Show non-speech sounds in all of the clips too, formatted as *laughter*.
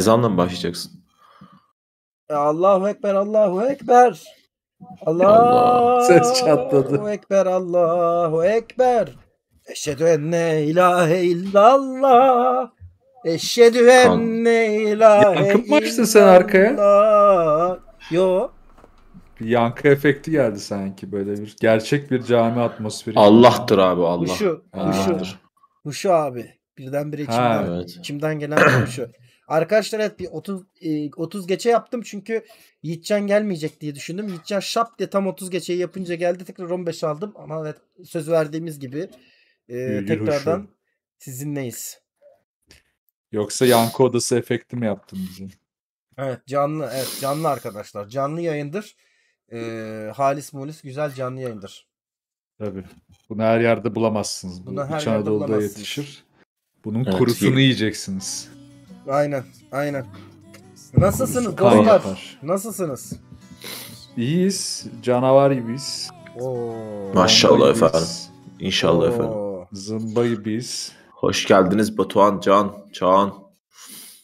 Ezanla mı başlayacaksın? Ya e, Allahu Ekber, Allahu Ekber. Allah, Ses çatladı. Allahu Ekber, Allahu Ekber. Eşhedü enne ilahe illallah. Eşhedü enne ilahe Yankı mı açtın sen arkaya? Yo. Bir yankı efekti geldi sanki böyle bir gerçek bir cami atmosferi. Allah'tır abi Allah. Huşu. Huşu. Huşu abi. Birdenbire içimden, ha, evet. içimden gelen huşu. Arkadaşlar evet bir 30 e, 30 geçe yaptım çünkü Yiğitcan gelmeyecek diye düşündüm. Yiğitcan şap diye tam 30 geçeyi yapınca geldi tekrar 15 aldım ama evet söz verdiğimiz gibi e, tekrardan hoşu. sizinleyiz. Yoksa yankı odası efekti mi yaptın bizi? Evet canlı evet canlı arkadaşlar canlı yayındır. E, halis mulis güzel canlı yayındır. Tabii. Bunu her yerde bulamazsınız. Bunu Bu, her İç yerde bulamazsınız. yetişir. Bunun evet, kurusunu yiyeceksiniz. Aynen, aynen. Nasılsınız dostlar? yapar. Nasılsınız? İyiyiz. Canavar gibiyiz. Oo, Maşallah efendim. İnşallah efendim. oo. Zımba gibiyiz. Hoş geldiniz Batuhan, Can, Çağan.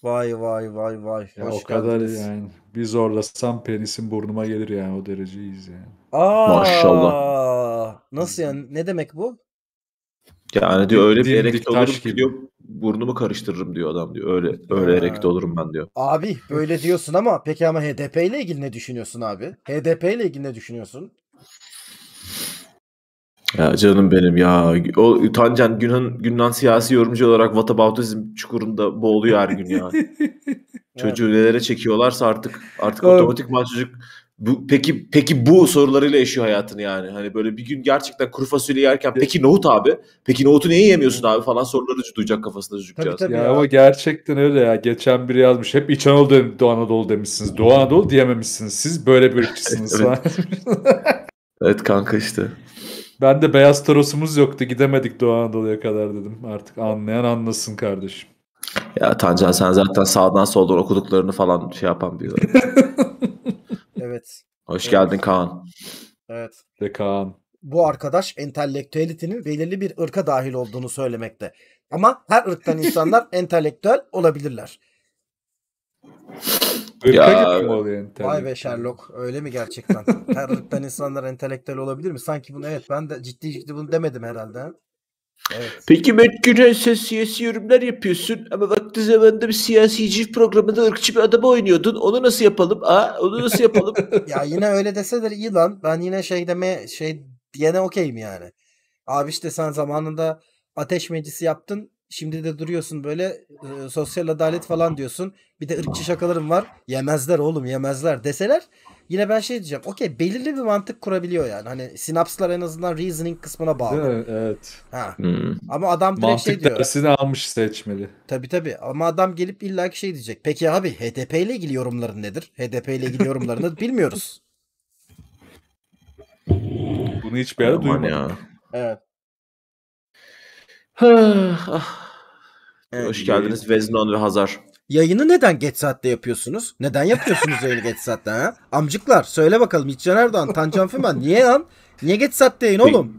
Vay vay vay vay. Ya Hoş o kadar geldiniz. yani. Bir zorlasam penisin burnuma gelir yani o dereceyiz yani. Aa, Maşallah. Nasıl yani? Ne demek bu? Yani diyor öyle bir Dimdik taş ki burnumu karıştırırım diyor adam diyor. Öyle öyle ha. erekte olurum ben diyor. Abi böyle diyorsun ama peki ama HDP ile ilgili ne düşünüyorsun abi? HDP ile ilgili ne düşünüyorsun? Ya canım benim ya. O Tancan Günhan Günhan siyasi yorumcu olarak vatabautizm çukurunda boğuluyor her gün ya. *laughs* Çocuğu evet. nelere çekiyorlarsa artık artık otomatikman çocuk bu, peki peki bu sorularıyla yaşıyor hayatını yani. Hani böyle bir gün gerçekten kuru fasulye yerken peki nohut abi? Peki nohutu niye yemiyorsun abi falan soruları duyacak kafasında çocukcağız. Tabii, tabii ya, ya. Ama gerçekten öyle ya. Geçen biri yazmış. Hep İç Anadolu, Doğu Anadolu demişsiniz. Doğu Anadolu diyememişsiniz. Siz böyle bir ırkçısınız *laughs* evet. evet kanka işte. Ben de beyaz tarosumuz yoktu. Gidemedik Doğu Anadolu'ya kadar dedim. Artık anlayan anlasın kardeşim. Ya Tancan sen zaten sağdan soldan okuduklarını falan şey yapan bir *laughs* Evet. Hoş evet. geldin Kaan. Evet. De Kaan. Bu arkadaş entelektüelitenin belirli bir ırka dahil olduğunu söylemekte. Ama her ırktan *laughs* insanlar entelektüel olabilirler. Irka ya, gibi mi oluyor Vay be Sherlock öyle mi gerçekten? her ırktan insanlar entelektüel olabilir mi? Sanki bunu evet ben de ciddi ciddi bunu demedim herhalde. Evet. Peki Mert Günel sen siyasi yorumlar yapıyorsun ama vakti zamanında bir siyasi siyasici programında ırkçı bir adamı oynuyordun. Onu nasıl yapalım? Aa, onu nasıl yapalım? *laughs* ya yine öyle deseler iyi lan. Ben yine şey deme şey diyene okeyim yani. Abi işte sen zamanında ateş meclisi yaptın. Şimdi de duruyorsun böyle e, sosyal adalet falan diyorsun. Bir de ırkçı şakalarım var. Yemezler oğlum yemezler deseler yine ben şey diyeceğim. Okey belirli bir mantık kurabiliyor yani. Hani sinapslar en azından reasoning kısmına bağlı. Değil mi? Evet. Ha. Hmm. Ama adam direkt şey mantık şey diyor. Mantık dersini almış seçmeli. Tabii tabii. Ama adam gelip illaki şey diyecek. Peki abi HDP ile ilgili yorumların nedir? HDP ile ilgili yorumlarını *laughs* bilmiyoruz. Bunu hiç bir ara duymadım. Ya. Evet. Ah, ah. evet, Hoş geldiniz yayın. Veznon ve Hazar. Yayını neden geç saatte yapıyorsunuz? Neden yapıyorsunuz yayını geç saatte ha? Amcıklar söyle bakalım İlçen Erdoğan, Tancan Fümen niye lan? Niye geç saatte yayın oğlum?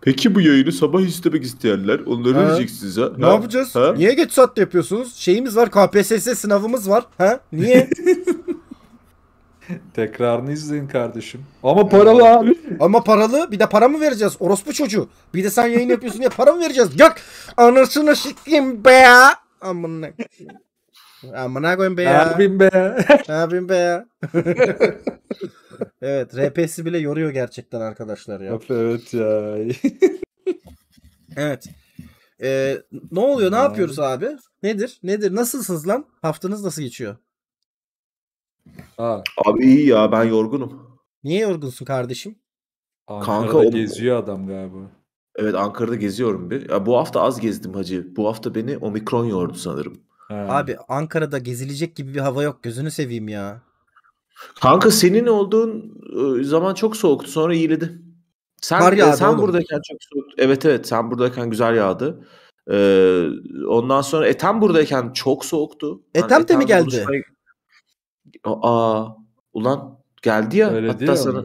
Peki. bu yayını sabah istemek isteyenler onları ha. diyeceksiniz ha. Ne ha. yapacağız? Ha? Niye geç saatte yapıyorsunuz? Şeyimiz var KPSS sınavımız var. Ha? Niye? *laughs* *laughs* Tekrarını izleyin kardeşim. Ama paralı abi. Ama paralı. Bir de para mı vereceğiz? Orospu çocuğu. Bir de sen yayın yapıyorsun diye para mı vereceğiz? Yak. Anasını sikeyim be ya. Amına. Amına koyayım be ya. Abim be *laughs* ya. Abim be ya. evet. RP'si bile yoruyor gerçekten arkadaşlar ya. Evet ya. *laughs* evet. Ee, ne oluyor? Ne abi. yapıyoruz abi? Nedir? Nedir? Nasılsınız lan? Haftanız nasıl geçiyor? Ha. Abi iyi ya ben yorgunum. Niye yorgunsun kardeşim? Ankara'da Kanka, o- geziyor adam galiba. Evet Ankara'da geziyorum bir. Ya bu hafta az gezdim hacı. Bu hafta beni omikron yordu sanırım. Ha. Abi Ankara'da gezilecek gibi bir hava yok. Gözünü seveyim ya. Kanka senin olduğun ıı, zaman çok soğuktu sonra iyiledi. Sen, Kar e, yağdı sen oğlum. buradayken çok soğuktu. Evet evet sen buradayken güzel yağdı. Ee, ondan sonra e, Etem buradayken çok soğuktu. Hani Ethem de mi geldi? buluşmaya- Aa ulan geldi ya. Öyle hatta sana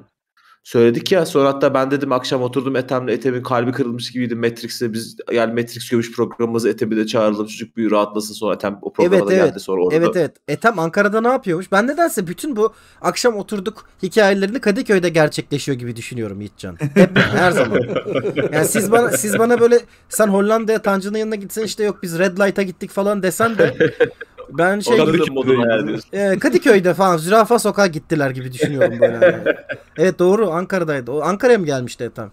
söyledik ya. Sonra hatta ben dedim akşam oturdum Ethem'le Ethem'in kalbi kırılmış gibiydi Matrix'te. Biz yani Matrix gömüş programımızı Ethem'i de çağıralım. Çocuk bir rahatlasın sonra Ethem o programa evet, da evet. geldi sonra orada. Evet evet. Ethem Ankara'da ne yapıyormuş? Ben nedense bütün bu akşam oturduk hikayelerini Kadıköy'de gerçekleşiyor gibi düşünüyorum Yiğitcan. Hep her zaman. Yani siz bana siz bana böyle sen Hollanda'ya Tancı'nın yanına gitsen işte yok biz Red Light'a gittik falan desen de ben şey Kadıköy ee, Kadıköy'de falan zürafa sokağa gittiler gibi düşünüyorum böyle. *laughs* evet doğru Ankara'daydı. O Ankara'ya mı gelmişti Ethem?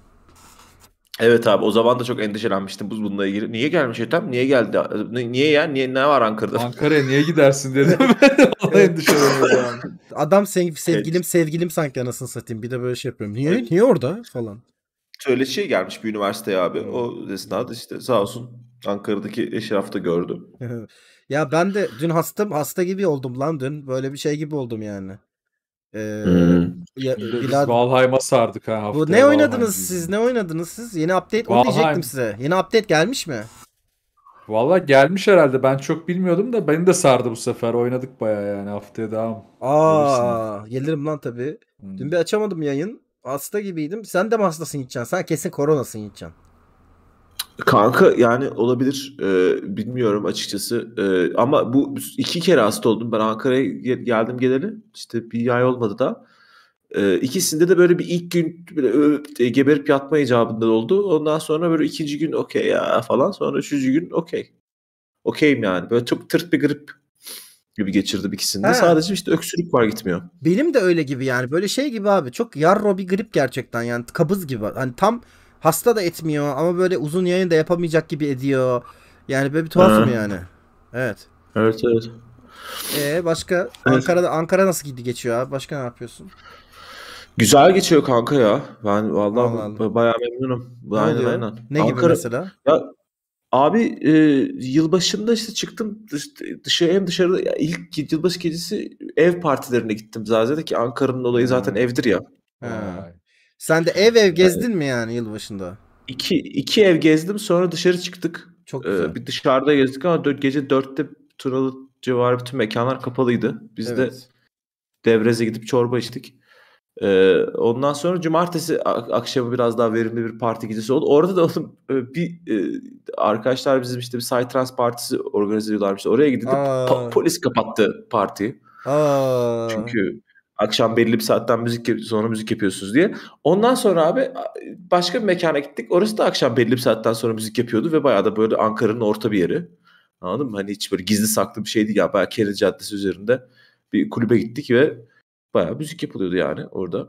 Evet abi o zaman da çok endişelenmiştim bu- bununla ilgili. Niye gelmiş Ethem? Niye geldi? Niye ya? Niye ne var Ankara'da? Ankara'ya niye gidersin dedim. Ona *laughs* endişeleniyorum. Adam sen, sevgilim sevgilim sanki anasını satayım. Bir de böyle şey yapıyorum. Niye Evet. niye orada falan. Şöyle şey gelmiş bir üniversiteye abi. O esnada işte sağ olsun Ankara'daki eşrafta gördüm. Ya ben de dün hastım hasta gibi oldum lan dün. Böyle bir şey gibi oldum yani. Ee, hmm. ya, Bilal... Valheim'a sardık ha Bu ne oynadınız Valheim siz? Ne oynadınız siz? Yeni update Valheim. onu diyecektim size. Yeni update gelmiş mi? Valla gelmiş herhalde. Ben çok bilmiyordum da beni de sardı bu sefer. Oynadık baya yani haftaya devam. Aa, Görürsün. gelirim lan tabii. Hmm. Dün bir açamadım yayın. Hasta gibiydim. Sen de mi hastasın gideceksin? Sen kesin koronasın gideceksin. Kanka yani olabilir. Ee, bilmiyorum açıkçası. Ee, ama bu iki kere hasta oldum. Ben Ankara'ya geldim geleli. işte bir ay olmadı da. Ee, ikisinde de böyle bir ilk gün böyle öp, geberip yatma icabında oldu. Ondan sonra böyle ikinci gün okey ya falan. Sonra üçüncü gün okey. Okeyim yani. Böyle çok tırt bir grip gibi geçirdim ikisinde. He. Sadece işte öksürük var gitmiyor. Benim de öyle gibi yani. Böyle şey gibi abi. Çok yarro bir grip gerçekten yani. Kabız gibi. Hani tam Hasta da etmiyor ama böyle uzun yayın da yapamayacak gibi ediyor. Yani böyle bir tuhafım ha. yani. Evet. Evet evet. Ee, başka Ankara'da Ankara nasıl gidi geçiyor abi? Başka ne yapıyorsun? Güzel geçiyor kanka ya. Ben vallahi Allah bayağı memnunum. Ne aynen oluyor? aynen. Ne Ankara... gibi mesela? Ya Abi e, yılbaşında işte çıktım dışarı hem dışarıda ya ilk yılbaşı gecesi ev partilerine gittim zaten ki Ankara'nın olayı hmm. zaten evdir ya. Ha. Sen de ev ev gezdin mi yani yılbaşında? İki, iki ev gezdim sonra dışarı çıktık. Çok ee, güzel. Ee, bir dışarıda gezdik ama dört, gece dörtte Tunalı civarı bütün mekanlar kapalıydı. Biz evet. de Devrez'e gidip çorba içtik. Ee, ondan sonra cumartesi akşamı biraz daha verimli bir parti gecesi oldu. Orada da oğlum e, bir e, arkadaşlar bizim işte bir Psytrance partisi organize ediyorlarmış. Oraya gidildi. Po- polis kapattı partiyi. Aa. Çünkü Akşam belli bir saatten müzik sonra müzik yapıyorsunuz diye. Ondan sonra abi başka bir mekana gittik. Orası da akşam belli bir saatten sonra müzik yapıyordu ve bayağı da böyle Ankara'nın orta bir yeri. Anladın mı? Hani hiç böyle gizli saklı bir şey değil. Ya bayağı Kerin Caddesi üzerinde bir kulübe gittik ve bayağı müzik yapılıyordu yani orada.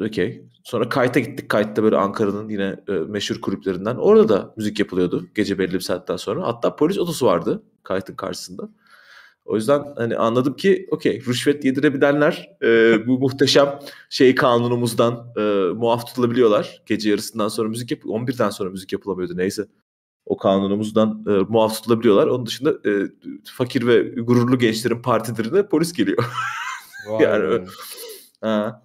Okey. Sonra Kayt'a gittik. Kayt'ta böyle Ankara'nın yine e, meşhur kulüplerinden. Orada da müzik yapılıyordu gece belli bir saatten sonra. Hatta polis otosu vardı Kayt'ın karşısında. O yüzden hani anladım ki okey rüşvet yedirebilenler e, bu *laughs* muhteşem şey kanunumuzdan e, muaf tutulabiliyorlar. Gece yarısından sonra müzik yap 11'den sonra müzik yapılamıyordu neyse. O kanunumuzdan e, muaf tutulabiliyorlar. Onun dışında e, fakir ve gururlu gençlerin partidirine polis geliyor. Vay *laughs* yani ha.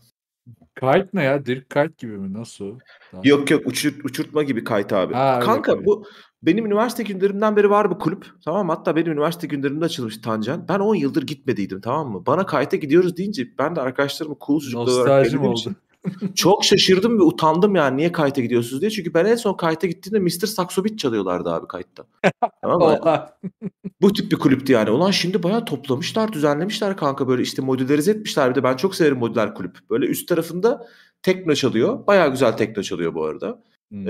Kayıt ne ya? Dirk kayıt gibi mi? Nasıl? Tamam. Yok yok uçur, uçurtma gibi kayıt abi. Ha, Kanka evet, bu benim üniversite günlerimden beri var bu kulüp. Tamam mı? Hatta benim üniversite günlerimde açılmış Tancan. Ben 10 yıldır gitmediydim tamam mı? Bana kayıta gidiyoruz deyince ben de arkadaşlarımı cool çocuklar olarak oldu. Için çok şaşırdım ve utandım yani niye kayıta gidiyorsunuz diye. Çünkü ben en son kayıta gittiğimde Mr. Saksobit çalıyorlardı abi kayıtta. tamam mı? Bu tip bir kulüptü yani. Ulan şimdi bayağı toplamışlar, düzenlemişler kanka böyle işte modülerize etmişler. Bir de ben çok severim modüler kulüp. Böyle üst tarafında tekno çalıyor. Bayağı güzel tekno çalıyor bu arada. Hmm.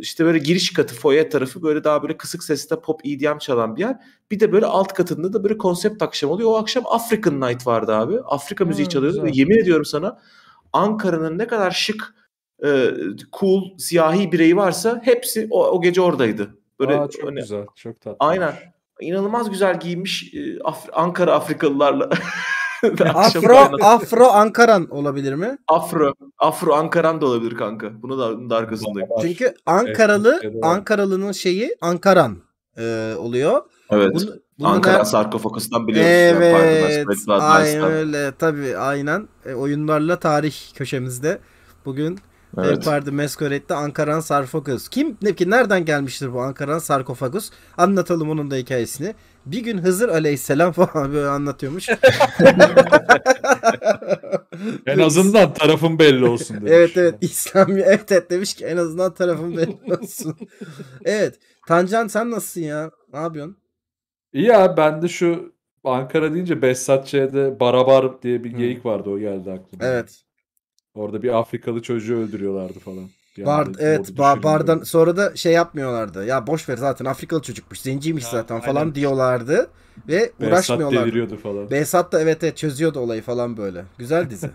işte böyle giriş katı foyer tarafı böyle daha böyle kısık sesle pop EDM çalan bir yer. Bir de böyle alt katında da böyle konsept akşam oluyor. O akşam African Night vardı abi. Afrika müziği çalıyordu ve yemin ediyorum sana Ankara'nın ne kadar şık, cool, siyahi bireyi varsa hepsi o, o gece oradaydı. Böyle Aa, çok hani, güzel, çok tatlı. Aynen. İnanılmaz güzel giymiş Af- Ankara Afrikalılarla *laughs* *laughs* Afro Afro Ankaran olabilir mi? Afro Afro Ankaran da olabilir kanka. Bunu da, bunun da arkasındayım. Çünkü Ankaralı Ankaralı'nın şeyi Ankaran e, oluyor. Evet. Bunu, bunu Ankara da... sarkofakustan biliyoruz. Evet. Yani, aynen öyle. Tabii aynen. E, oyunlarla tarih köşemizde. Bugün Evet. Yapardı Meskoret'te Ankaran Sarkofagus. Kim ne ki nereden gelmiştir bu Ankaran Sarkofagus? Anlatalım onun da hikayesini. Bir gün Hızır Aleyhisselam *laughs* falan böyle anlatıyormuş. *laughs* en azından tarafın belli olsun demiş. evet evet İslami evet, evet demiş ki en azından tarafın belli *laughs* olsun. evet. Tancan sen nasılsın ya? Ne yapıyorsun? İyi ya. ben de şu Ankara deyince Behzat Ç'de Barabar diye bir geyik vardı o geldi aklıma. Evet. Orada bir Afrikalı çocuğu öldürüyorlardı falan. Yani Bard, evet bar, bardan böyle. sonra da şey yapmıyorlardı. Ya boş ver zaten Afrikalı çocukmuş, zenciymiş ha, zaten aynen. falan diyorlardı ve Behzat uğraşmıyorlardı. deliriyordu falan. Behzat da evet, evet çözüyordu olayı falan böyle. Güzel dizi.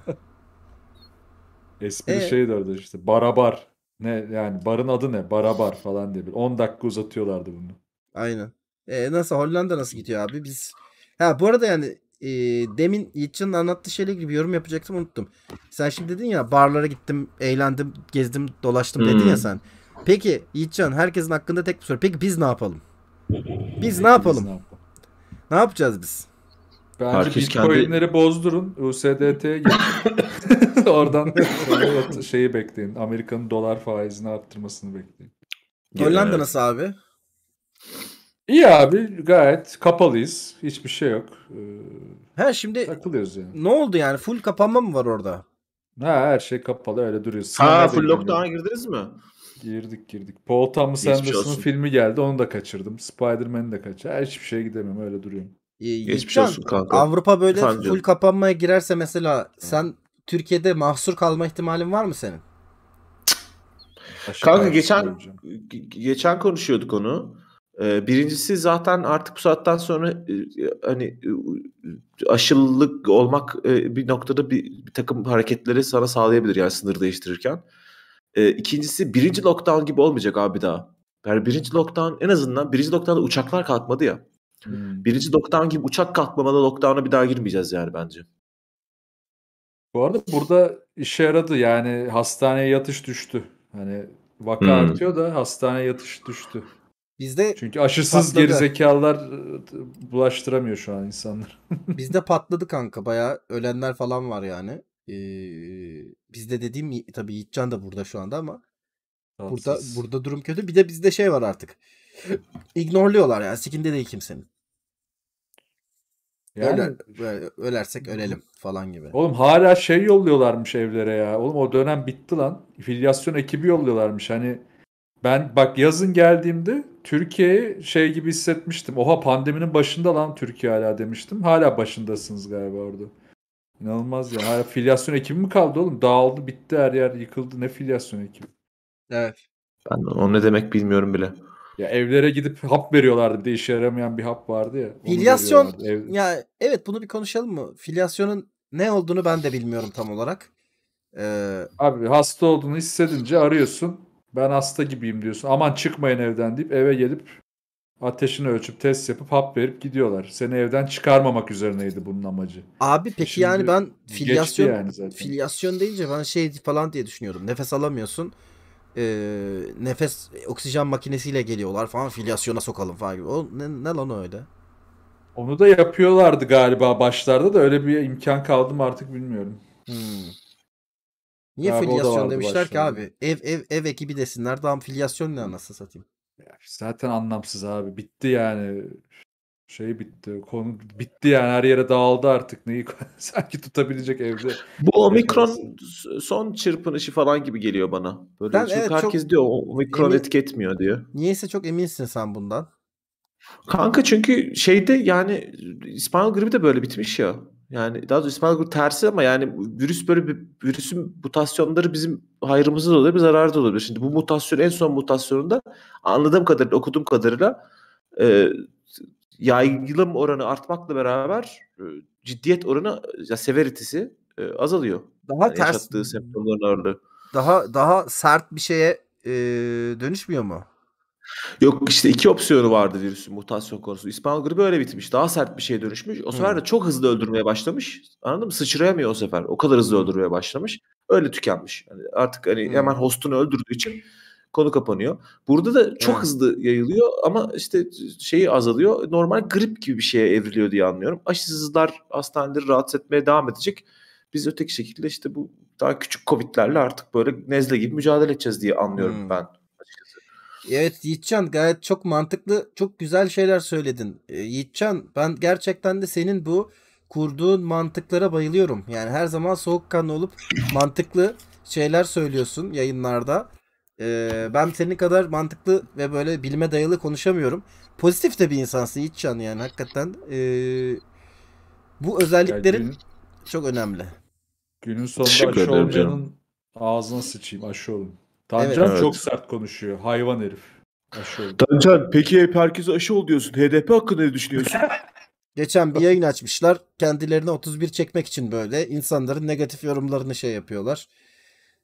*laughs* Espri ee, de orada işte barabar. Ne yani barın adı ne? Barabar falan diye. 10 dakika uzatıyorlardı bunu. Aynen. E, ee, nasıl Hollanda nasıl gidiyor abi? Biz Ha bu arada yani e, demin Yiğitcan'ın anlattığı şeyle gibi yorum yapacaktım unuttum. Sen şimdi dedin ya barlara gittim, eğlendim, gezdim, dolaştım dedin hmm. ya sen. Peki Yiğitcan herkesin hakkında tek bir soru. Peki biz ne yapalım? Biz ne yapalım? ne, yapalım? ne yapacağız biz? Bence Herkes Bitcoin'leri kendi... bozdurun. USDT'ye gidin. *laughs* Oradan şeyi bekleyin. Amerika'nın dolar faizini arttırmasını bekleyin. Hollanda nasıl abi? İyi abi gayet kapalıyız. Hiçbir şey yok. Ee, ha şimdi takılıyoruz yani. Ne oldu yani? Full kapanma mı var orada? Ha her şey kapalı öyle duruyor. Sinemada ha full lockdown'a girdiniz mi? Girdik girdik. Paul Thomas Anderson'ın filmi geldi. Onu da kaçırdım. Spider-Man'i de kaçırdım. hiçbir şeye gidemem öyle duruyorum. Ee, Geçmiş şey olsun kanka. Avrupa böyle Efendim full canım. kapanmaya girerse mesela sen Türkiye'de mahsur kalma ihtimalin var mı senin? Aşağı kanka geçen geçen konuşuyorduk onu. Ee, birincisi zaten artık bu saatten sonra e, hani e, aşılılık olmak e, bir noktada bir, bir takım hareketleri sana sağlayabilir yani sınır değiştirirken. Ee, ikincisi birinci lockdown gibi olmayacak abi daha. Yani birinci lockdown en azından birinci lockdown'da uçaklar kalkmadı ya. Hmm. Birinci lockdown gibi uçak kalkmamalı lockdown'a bir daha girmeyeceğiz yani bence. Bu arada burada işe yaradı yani hastaneye yatış düştü. Hani vaka hmm. artıyor da hastaneye yatış düştü. Bizde Çünkü aşısız geri gerizekalılar e, bulaştıramıyor şu an insanlar. *laughs* bizde patladı kanka. Bayağı ölenler falan var yani. Ee, bizde dediğim tabii Yiğitcan da burada şu anda ama Tatsız. burada burada durum kötü. Bir de bizde şey var artık. İgnorluyorlar yani. Sikinde değil kimsenin. Yani... Öler, böyle, ölersek ölelim falan gibi. Oğlum hala şey yolluyorlarmış evlere ya. Oğlum o dönem bitti lan. Filyasyon ekibi yolluyorlarmış. Hani ben bak yazın geldiğimde Türkiye'yi şey gibi hissetmiştim. Oha pandeminin başında lan Türkiye hala demiştim. Hala başındasınız galiba orada. İnanılmaz ya. Hala filyasyon ekibi mi kaldı oğlum? Dağıldı bitti her yer yıkıldı. Ne filyasyon ekibi? Evet. Ben o ne demek bilmiyorum bile. Ya evlere gidip hap veriyorlardı. Bir de işe yaramayan bir hap vardı ya. Filyasyon Ev... ya evet bunu bir konuşalım mı? Filyasyonun ne olduğunu ben de bilmiyorum tam olarak. Ee... Abi hasta olduğunu hissedince arıyorsun ben hasta gibiyim diyorsun. Aman çıkmayın evden deyip eve gelip ateşini ölçüp test yapıp hap verip gidiyorlar. Seni evden çıkarmamak üzerineydi bunun amacı. Abi peki Şimdi yani ben filyasyon yani filyasyon deyince ben şey falan diye düşünüyordum. Nefes alamıyorsun. Ee, nefes oksijen makinesiyle geliyorlar falan filyasyona sokalım falan gibi. O ne, ne lan öyle? Onu da yapıyorlardı galiba başlarda da öyle bir imkan kaldı mı artık bilmiyorum. Hmm. Niye abi filyasyon demişler ki abi? Ev ev ev ekibi desinler. Daha filyasyon ne anasını satayım? zaten anlamsız abi. Bitti yani. Şey bitti. Konu bitti yani. Her yere dağıldı artık. Neyi *laughs* sanki tutabilecek evde. Bu omikron son çırpınışı falan gibi geliyor bana. Böyle ben, çünkü evet, herkes çok diyor omikron emin... etki etmiyor diyor. Niyeyse çok eminsin sen bundan. Kanka çünkü şeyde yani İspanyol gribi de böyle bitmiş ya. Yani daha doğrusu İsmail Gür tersi ama yani virüs böyle bir virüsün mutasyonları bizim hayrımıza da olabilir, zararı da olabilir. Şimdi bu mutasyon en son mutasyonunda anladığım kadarıyla, okuduğum kadarıyla e, yaygılım oranı artmakla beraber e, ciddiyet oranı, ya severitesi e, azalıyor. Daha yani ters. Yaşattığı semptomların ağırlığı. Daha, daha sert bir şeye e, dönüşmüyor mu? Yok işte iki opsiyonu vardı virüsün mutasyon konusu. İspanyol gribi öyle bitmiş. Daha sert bir şeye dönüşmüş. O sefer de hmm. çok hızlı öldürmeye başlamış. Anladın mı? Sıçrayamıyor o sefer. O kadar hızlı hmm. öldürmeye başlamış. Öyle tükenmiş. Yani artık hani hmm. hemen hostunu öldürdüğü için konu kapanıyor. Burada da çok evet. hızlı yayılıyor ama işte şeyi azalıyor. Normal grip gibi bir şeye evriliyor diye anlıyorum. Aşısızlar hastaneleri rahatsız etmeye devam edecek. Biz öteki şekilde işte bu daha küçük covidlerle artık böyle nezle gibi mücadele edeceğiz diye anlıyorum hmm. ben Evet Yiğitcan gayet çok mantıklı, çok güzel şeyler söyledin. Ee, Yiğitcan ben gerçekten de senin bu kurduğun mantıklara bayılıyorum. Yani her zaman soğukkanlı olup mantıklı şeyler söylüyorsun yayınlarda. E, ben senin kadar mantıklı ve böyle bilime dayalı konuşamıyorum. Pozitif de bir insansın Yiğitcan yani hakikaten. E, bu özelliklerin yani gün, çok önemli. Günün sonunda Teşekkür aşı olmayanın ağzına sıçayım aşı olun. Tancan evet. çok sert konuşuyor. Hayvan herif. Tancan peki hep herkes aşı ol diyorsun. HDP hakkında ne düşünüyorsun? *laughs* Geçen bir yayın açmışlar. Kendilerine 31 çekmek için böyle insanların negatif yorumlarını şey yapıyorlar.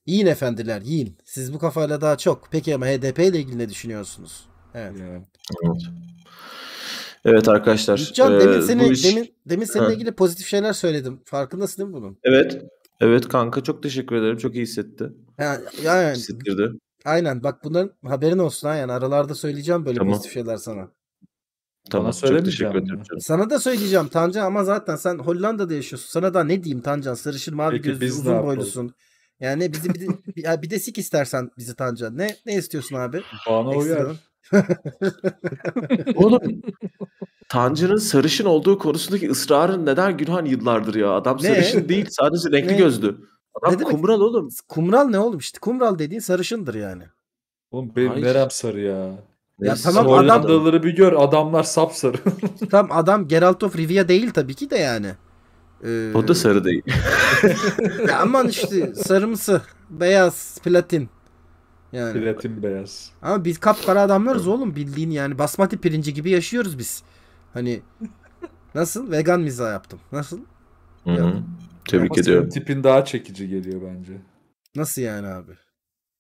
Yiyin efendiler yiyin. Siz bu kafayla daha çok. Peki ama HDP ile ilgili ne düşünüyorsunuz? Evet. Evet, evet arkadaşlar. Can, e, demin, seni, iş... demin, demin seninle ilgili pozitif şeyler söyledim. Farkındasın değil mi bunun? Evet. Evet kanka çok teşekkür ederim. Çok iyi hissetti. Yani, yani, Hissettirdi. Aynen bak bunların haberin olsun ha yani aralarda söyleyeceğim böyle tamam. pozitif şeyler sana. Tamam çok teşekkür ederim. Canım. Sana da söyleyeceğim Tancan ama zaten sen Hollanda'da yaşıyorsun. Sana da ne diyeyim Tancan sarışın mavi Peki, gözlü uzun boylusun. Yani bizi bir de, bir de sik istersen bizi Tancan. Ne ne istiyorsun abi? Bana uyar. *laughs* Oğlum Tancı'nın sarışın olduğu konusundaki ısrarın neden Günhan yıllardır ya? Adam sarışın ne? değil sadece renkli ne? gözlü. Adam ne kumral oğlum. Kumral ne oğlum işte kumral dediğin sarışındır yani. Oğlum benim Hayır. sarı ya. Ya Neyse, tamam adam daları bir gör adamlar sapsarı. *laughs* tamam adam Geralt of Rivia değil tabii ki de yani. Ee... O da ee, sarı değil. *laughs* ya aman işte sarımsı, beyaz, platin. Yani. Platin beyaz. Ama biz kapkara adamlarız oğlum bildiğin yani basmati pirinci gibi yaşıyoruz biz. Hani nasıl vegan miza yaptım. Nasıl? Hı -hı. Tebrik Ama ediyorum. tipin daha çekici geliyor bence. Nasıl yani abi?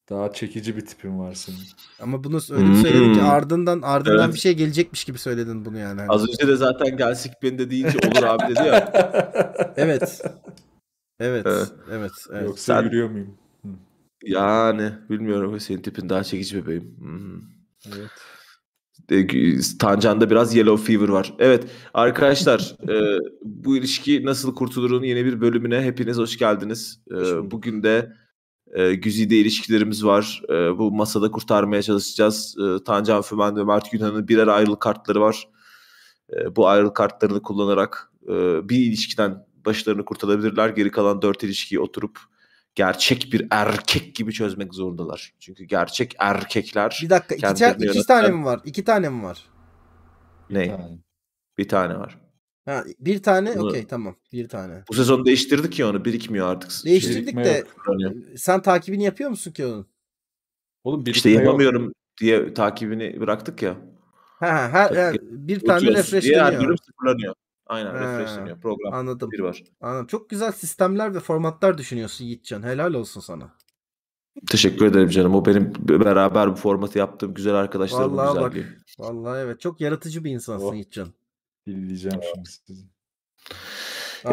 Daha çekici bir tipin var senin. Ama bunu öyle hmm. söyledin ki ardından ardından evet. bir şey gelecekmiş gibi söyledin bunu yani. Hani. Az önce de zaten gelsik beni de deyince olur abi dedi ya. evet. Evet. Evet. evet. evet. Yoksa Sen... yürüyor muyum? Yani bilmiyorum senin tipin daha çekici bebeğim. Evet. E, Tancan'da biraz yellow fever var. Evet arkadaşlar *laughs* e, bu ilişki nasıl kurtulurun yeni bir bölümüne hepiniz hoş geldiniz. E, bugün de e, güzide ilişkilerimiz var. E, bu masada kurtarmaya çalışacağız. E, Tancan Fümen ve Mert Günhan'ın birer ayrılık kartları var. E, bu ayrılık kartlarını kullanarak e, bir ilişkiden başlarını kurtarabilirler. Geri kalan dört ilişkiyi oturup gerçek bir erkek gibi çözmek zorundalar. Çünkü gerçek erkekler... Bir dakika iki, ta- iki yöneten... tane mi var? İki tane mi var? Ne? Bir tane, bir tane var. Ha, bir tane okey tamam bir tane. Bu sezon değiştirdik ya onu birikmiyor artık. Şey, değiştirdik birikme de yok. sen takibini yapıyor musun ki onun? Oğlum birikme işte yapamıyorum yok. diye takibini bıraktık ya. Ha, her, her, bir tane refreshleniyor. Her bölüm sıfırlanıyor. Aynen He. refreshleniyor. Program Anladım. bir var. Anladım. Çok güzel sistemler ve formatlar düşünüyorsun Yiğitcan. Helal olsun sana. Teşekkür ederim canım. O benim beraber bu formatı yaptığım güzel arkadaşlarımın Vallahi güzelliği. Bak. Vallahi evet. Çok yaratıcı bir insansın oh. Yiğitcan. Dinleyeceğim şimdi sizi.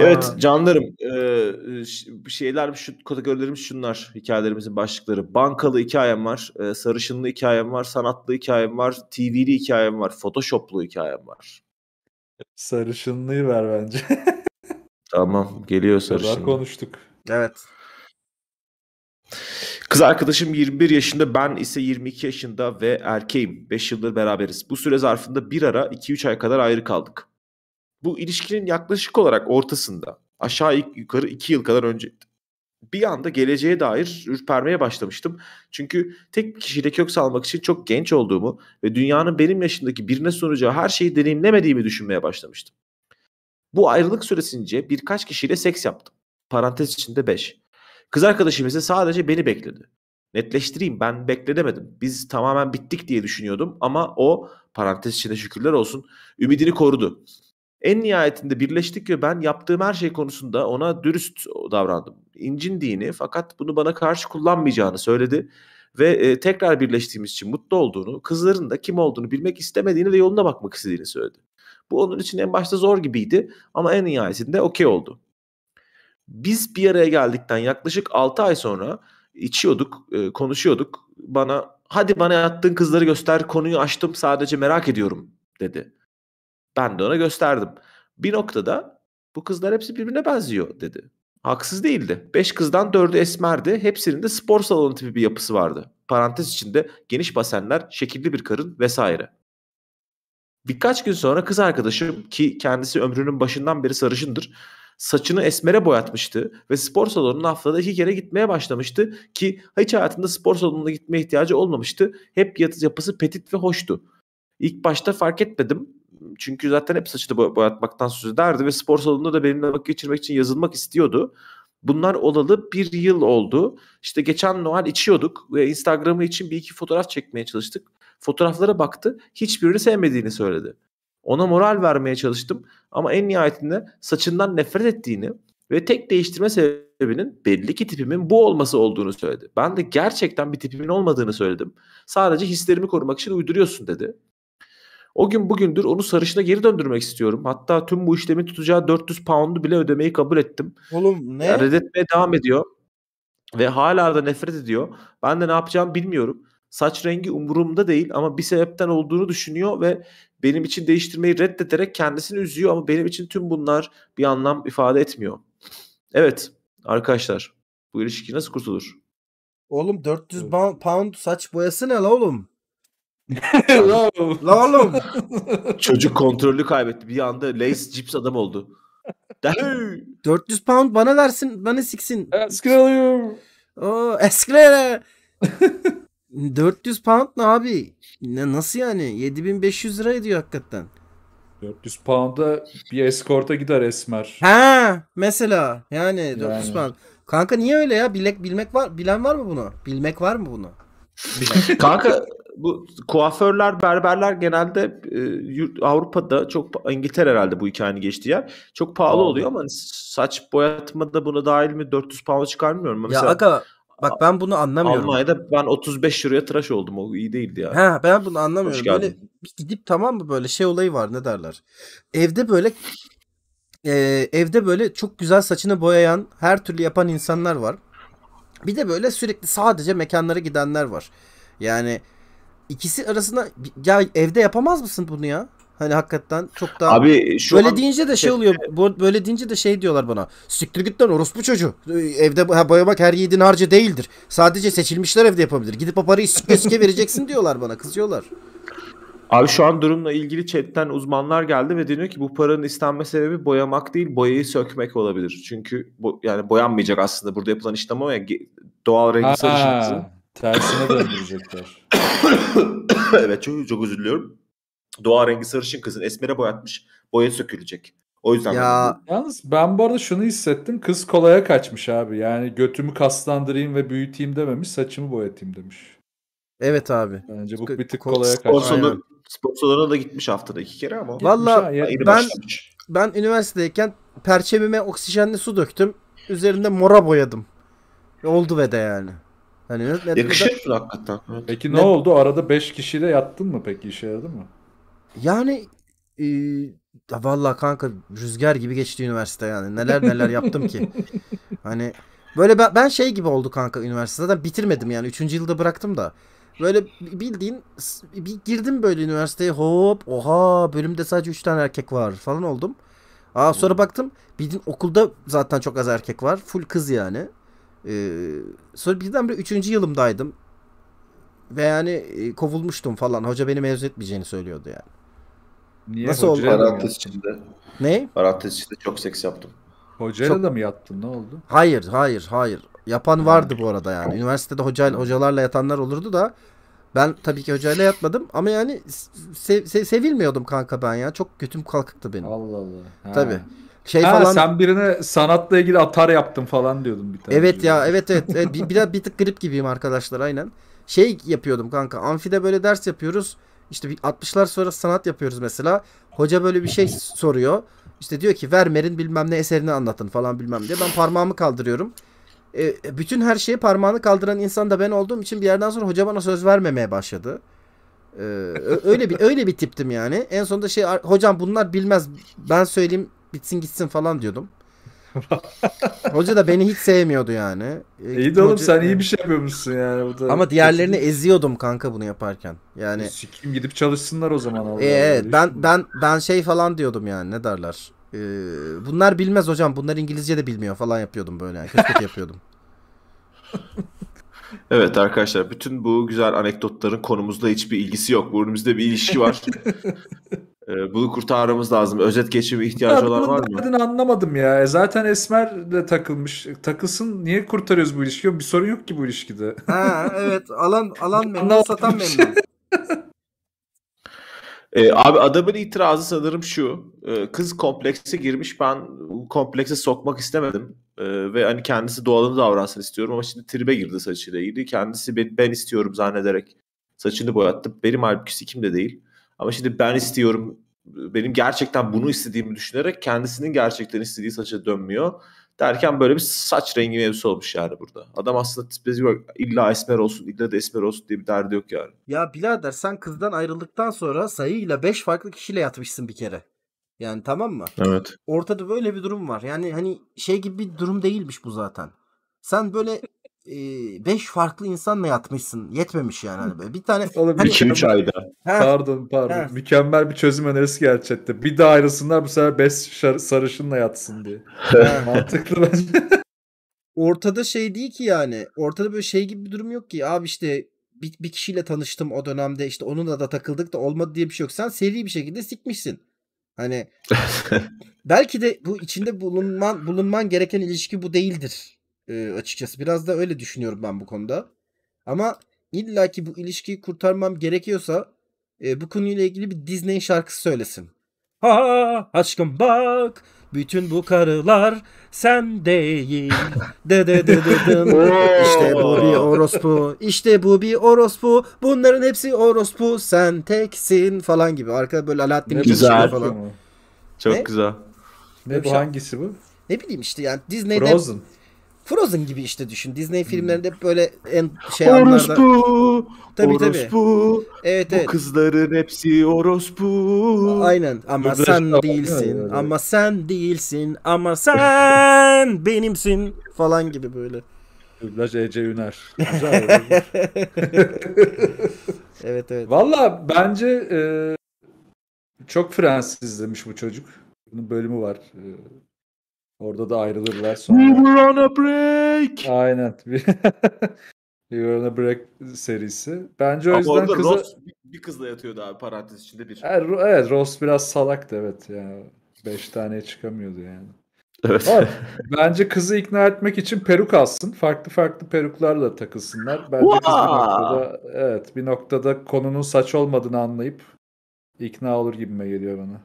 Evet Aa. canlarım e, şeyler şu kategorilerimiz şunlar hikayelerimizin başlıkları. Bankalı hikayem var, e, sarışınlı hikayem var, sanatlı hikayem var, TV'li hikayem var, photoshoplu hikayem var. Sarışınlıyı ver bence. tamam geliyor sarışın. Kadar konuştuk. Evet. Kız arkadaşım 21 yaşında, ben ise 22 yaşında ve erkeğim. 5 yıldır beraberiz. Bu süre zarfında bir ara 2-3 ay kadar ayrı kaldık. Bu ilişkinin yaklaşık olarak ortasında aşağı yukarı 2 yıl kadar önce bir anda geleceğe dair ürpermeye başlamıştım. Çünkü tek bir kişiyle kök salmak için çok genç olduğumu ve dünyanın benim yaşındaki birine sunacağı her şeyi deneyimlemediğimi düşünmeye başlamıştım. Bu ayrılık süresince birkaç kişiyle seks yaptım. Parantez içinde 5. Kız arkadaşım ise sadece beni bekledi. Netleştireyim ben bekledemedim. Biz tamamen bittik diye düşünüyordum ama o parantez içinde şükürler olsun ümidini korudu. En nihayetinde birleştik ve ben yaptığım her şey konusunda ona dürüst davrandım. İncindiğini fakat bunu bana karşı kullanmayacağını söyledi ve e, tekrar birleştiğimiz için mutlu olduğunu, kızların da kim olduğunu bilmek istemediğini ve yoluna bakmak istediğini söyledi. Bu onun için en başta zor gibiydi ama en nihayetinde okey oldu. Biz bir araya geldikten yaklaşık 6 ay sonra içiyorduk, e, konuşuyorduk. Bana hadi bana yattığın kızları göster konuyu açtım sadece merak ediyorum dedi. Ben de ona gösterdim. Bir noktada bu kızlar hepsi birbirine benziyor dedi. Haksız değildi. Beş kızdan dördü esmerdi. Hepsinin de spor salonu tipi bir yapısı vardı. Parantez içinde geniş basenler, şekilli bir karın vesaire. Birkaç gün sonra kız arkadaşım ki kendisi ömrünün başından beri sarışındır saçını esmere boyatmıştı ve spor salonuna haftada iki kere gitmeye başlamıştı ki hiç hayatında spor salonuna gitmeye ihtiyacı olmamıştı. Hep yapısı petit ve hoştu. İlk başta fark etmedim çünkü zaten hep saçını boyatmaktan söz ederdi ve spor salonunda da benimle vakit geçirmek için yazılmak istiyordu. Bunlar olalı bir yıl oldu. İşte geçen Noel içiyorduk ve Instagram'ı için bir iki fotoğraf çekmeye çalıştık. Fotoğraflara baktı. Hiçbirini sevmediğini söyledi. Ona moral vermeye çalıştım ama en nihayetinde saçından nefret ettiğini ve tek değiştirme sebebinin belli ki tipimin bu olması olduğunu söyledi. Ben de gerçekten bir tipimin olmadığını söyledim. Sadece hislerimi korumak için uyduruyorsun dedi. O gün bugündür onu sarışına geri döndürmek istiyorum. Hatta tüm bu işlemin tutacağı 400 pound'u bile ödemeyi kabul ettim. Oğlum ne? Yani reddetmeye devam ediyor. Ve hala da nefret ediyor. Ben de ne yapacağımı bilmiyorum. Saç rengi umurumda değil ama bir sebepten olduğunu düşünüyor ve benim için değiştirmeyi reddederek kendisini üzüyor ama benim için tüm bunlar bir anlam ifade etmiyor. Evet arkadaşlar bu ilişki nasıl kurtulur? Oğlum 400 evet. pound saç boyası ne la oğlum? La oğlum. *laughs* Çocuk kontrolü kaybetti. Bir anda Lace Chips adam oldu. 400 pound bana versin. Bana siksin. Eskile alıyorum. Oo, eskile. 400 *laughs* pound ne abi? Ne, nasıl yani? 7500 lira ediyor hakikaten. 400 pound'a bir eskorta gider Esmer. Ha mesela yani 400 yani. pound. Kanka niye öyle ya? Bilek bilmek var bilen var mı bunu? Bilmek var mı bunu? Kanka bu kuaförler, berberler genelde e, Avrupa'da çok İngiltere herhalde bu hikayenin geçtiği yer. Çok pahalı Abi. oluyor ama hani saç boyatma da buna dahil mi 400 pound çıkarmıyorum. Mesela, ya aga bak ben bunu anlamıyorum. Almanya'da ben 35 liraya tıraş oldum. O iyi değildi ya. He ben bunu anlamıyorum. Böyle gidip tamam mı böyle şey olayı var ne derler. Evde böyle e, evde böyle çok güzel saçını boyayan, her türlü yapan insanlar var. Bir de böyle sürekli sadece mekanlara gidenler var. Yani ikisi arasında ya evde yapamaz mısın bunu ya? Hani hakikaten çok daha Abi şu böyle an... deyince de şey oluyor. Böyle deyince de şey diyorlar bana. Siktir git lan orospu çocuğu. Evde ha, boyamak her yiğidin harcı değildir. Sadece seçilmişler evde yapabilir. Gidip o parayı sike sike vereceksin diyorlar bana. Kızıyorlar. Abi şu an durumla ilgili chatten uzmanlar geldi ve deniyor ki bu paranın istenme sebebi boyamak değil boyayı sökmek olabilir. Çünkü bo yani boyanmayacak aslında burada yapılan işlem ama doğal rengi sarışınızı Tersine döndürecekler. *coughs* evet çok, çok özür diliyorum. Doğa rengi sarışın kızın esmere boyatmış. Boya sökülecek. O yüzden. Ya. Ben... Yalnız ben bu arada şunu hissettim. Kız kolaya kaçmış abi. Yani götümü kaslandırayım ve büyüteyim dememiş. Saçımı boyatayım demiş. Evet abi. Bence bu bir tık kolaya kaçmış. Sponsorlara da gitmiş haftada iki kere ama. Valla ben ben üniversitedeyken perçemime oksijenli su döktüm. Üzerinde mora boyadım. Oldu ve de yani. Hani yönetmenimiz... Yakışır da... hakikaten. Evet. Peki ne, ne oldu? Arada 5 kişiyle yattın mı peki? işe yaradı mı? Yani e, vallahi kanka rüzgar gibi geçti üniversite yani. Neler neler yaptım ki. *laughs* Hani böyle ben, ben şey gibi oldu kanka üniversite. Zaten bitirmedim yani. Üçüncü yılda bıraktım da. Böyle bildiğin bir girdim böyle üniversiteye hop oha bölümde sadece 3 tane erkek var falan oldum. Aa sonra baktım bildiğin okulda zaten çok az erkek var. Full kız yani. Ee, sonra birdenbire üçüncü yılımdaydım. Ve yani e, kovulmuştum falan. Hoca beni mezun etmeyeceğini söylüyordu yani. Niye? Nasıl oldu? Parantez içinde. Ne? Parantez içinde çok seks yaptım. Hocayla çok... da mı yattın? Ne oldu? Hayır, hayır, hayır. Yapan vardı bu arada yani. Üniversitede hocayla, hocalarla yatanlar olurdu da ben tabii ki hocayla yatmadım ama yani sev, sev, sevilmiyordum kanka ben ya. Çok götüm kalkıktı benim. Allah Allah. Tabii şey ha, falan. Sen birine sanatla ilgili atar yaptın falan diyordum bir tane. Evet ya evet evet. E, bir, bir, bir tık grip gibiyim arkadaşlar aynen. Şey yapıyordum kanka amfide böyle ders yapıyoruz. İşte 60'lar sonra sanat yapıyoruz mesela. Hoca böyle bir şey soruyor. İşte diyor ki Vermeer'in bilmem ne eserini anlatın falan bilmem diye. Ben parmağımı kaldırıyorum. E, e, bütün her şeyi parmağını kaldıran insan da ben olduğum için bir yerden sonra hoca bana söz vermemeye başladı. E, öyle bir öyle bir tiptim yani. En sonunda şey hocam bunlar bilmez ben söyleyeyim bitsin gitsin falan diyordum. *laughs* hoca da beni hiç sevmiyordu yani. E, iyi de oğlum hoca... sen iyi bir şey yapıyormuşsun yani. Burada. Ama diğerlerini eziyordum kanka bunu yaparken. Yani Sikim gidip çalışsınlar o zaman. Allah e, ben ben ben şey falan diyordum yani ne derler. Ee, bunlar bilmez hocam bunlar İngilizce de bilmiyor falan yapıyordum böyle yani. Kötü yapıyordum. *laughs* Evet arkadaşlar bütün bu güzel anekdotların konumuzla hiçbir ilgisi yok. Burnumuzda bir ilişki var. *laughs* Ee, bunu kurtarmamız lazım. Özet geçimi ihtiyacı olan var mı? Adını anlamadım ya. E, zaten Esmer de takılmış. Takılsın. Niye kurtarıyoruz bu ilişkiyi? Bir sorun yok ki bu ilişkide. ha evet. Alan alan memnun, satan memnun. *laughs* Ee, abi adamın itirazı sanırım şu. E, kız komplekse girmiş. Ben komplekse sokmak istemedim. E, ve hani kendisi doğalını davransın istiyorum ama şimdi tribe girdi saçıyla ilgili. Kendisi ben, ben istiyorum zannederek saçını boyattı. Benim halbuki sikim de değil. Ama şimdi ben istiyorum benim gerçekten bunu istediğimi düşünerek kendisinin gerçekten istediği saça dönmüyor. Derken böyle bir saç rengi mevzusu olmuş yani burada. Adam aslında spesifik yok illa esmer olsun, illa da esmer olsun diye bir derdi yok yani. Ya birader sen kızdan ayrıldıktan sonra sayıyla 5 farklı kişiyle yatmışsın bir kere. Yani tamam mı? Evet. Ortada böyle bir durum var. Yani hani şey gibi bir durum değilmiş bu zaten. Sen böyle Beş farklı insanla yatmışsın. Yetmemiş yani. Hani Bir tane... Oğlum, hani, 2-3 ayda. Ha, pardon pardon. Ha. Mükemmel bir çözüm önerisi gerçekten. Bir daha ayrılsınlar bu sefer 5 sarışınla yatsın diye. *laughs* Mantıklı bence. Ortada şey değil ki yani. Ortada böyle şey gibi bir durum yok ki. Abi işte bir, bir kişiyle tanıştım o dönemde işte onunla da takıldık da olmadı diye bir şey yok. Sen seri bir şekilde sikmişsin. Hani *laughs* belki de bu içinde bulunman bulunman gereken ilişki bu değildir e, açıkçası. Biraz da öyle düşünüyorum ben bu konuda. Ama illa ki bu ilişkiyi kurtarmam gerekiyorsa e, bu konuyla ilgili bir Disney şarkısı söylesin. Ha aşkım bak bütün bu karılar sen değil. De de de de dın. bu bir orospu. İşte bu bir orospu. Bunların hepsi orospu. Sen teksin falan gibi. Arkada böyle Alaaddin güzel falan. Çok ne? güzel. Ne, ne bu hangisi bu? Ne bileyim işte yani Disney'de Frozen. Frozen gibi işte düşün. Disney hmm. filmlerinde böyle en şey orospu, anlarda. Tabii, orospu. Tabii. Evet bu evet. Bu kızların hepsi orospu. Aynen. Ama Dublaj sen değilsin. Yani. Ama sen değilsin. Ama sen *laughs* benimsin falan gibi böyle. Dublaj Ece Üner. *laughs* *laughs* evet evet. Valla bence e, çok Fransız demiş bu çocuk. Bunun bölümü var. E, Orada da ayrılırlar sonra. We were on a break. Aynen. *laughs* we were on a break serisi. Bence o yüzden kıza... bir, kızla yatıyordu abi parantez içinde bir. Evet, evet Ross biraz salaktı evet. Yani beş tane çıkamıyordu yani. Evet. Var. *laughs* Bence kızı ikna etmek için peruk alsın. Farklı farklı peruklarla takılsınlar. Bence wow. kız bir noktada, evet, bir noktada konunun saç olmadığını anlayıp ikna olur gibime geliyor bana.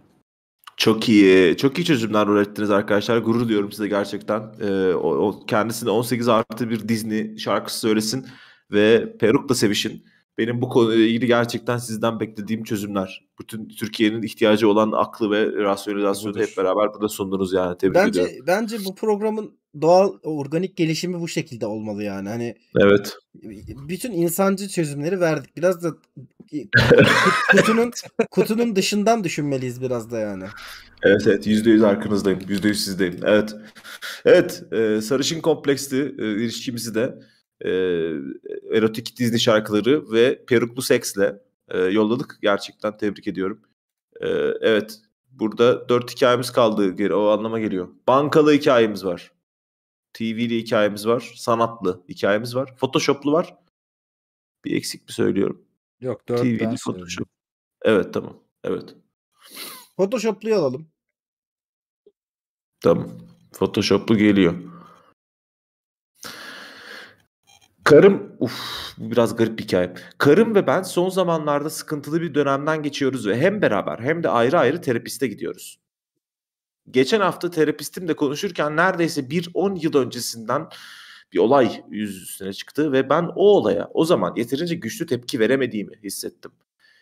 Çok iyi, çok iyi çözümler ürettiniz arkadaşlar. Gurur diyorum size gerçekten. Ee, o, o kendisine 18 artı bir Disney şarkısı söylesin ve perukla sevişin benim bu konuyla ilgili gerçekten sizden beklediğim çözümler. Bütün Türkiye'nin ihtiyacı olan aklı ve rasyonalizasyonu hep beraber burada sundunuz yani. Tebrik bence, ediyorum. Bence bu programın doğal organik gelişimi bu şekilde olmalı yani. Hani Evet. Bütün insancı çözümleri verdik. Biraz da *laughs* kutunun kutunun dışından düşünmeliyiz biraz da yani. Evet evet yüzde yüz arkanızdayım. Yüzde yüz sizdeyim. Evet. Evet e, sarışın kompleksli e, ilişkimizi de e, erotik Disney şarkıları ve peruklu seksle e, yolladık. Gerçekten tebrik ediyorum. E, evet burada dört hikayemiz kaldı geri o anlama geliyor. Bankalı hikayemiz var. TV'li hikayemiz var. Sanatlı hikayemiz var. Photoshop'lu var. Bir eksik mi söylüyorum? Yok dört TV'li Photoshop. Evet tamam. Evet. Photoshop'luyu alalım. Tamam. Photoshop'lu geliyor. Karım, uf bu biraz garip bir hikaye. Karım ve ben son zamanlarda sıkıntılı bir dönemden geçiyoruz ve hem beraber hem de ayrı ayrı terapiste gidiyoruz. Geçen hafta terapistimle konuşurken neredeyse bir 10 yıl öncesinden bir olay yüz üstüne çıktı ve ben o olaya o zaman yeterince güçlü tepki veremediğimi hissettim.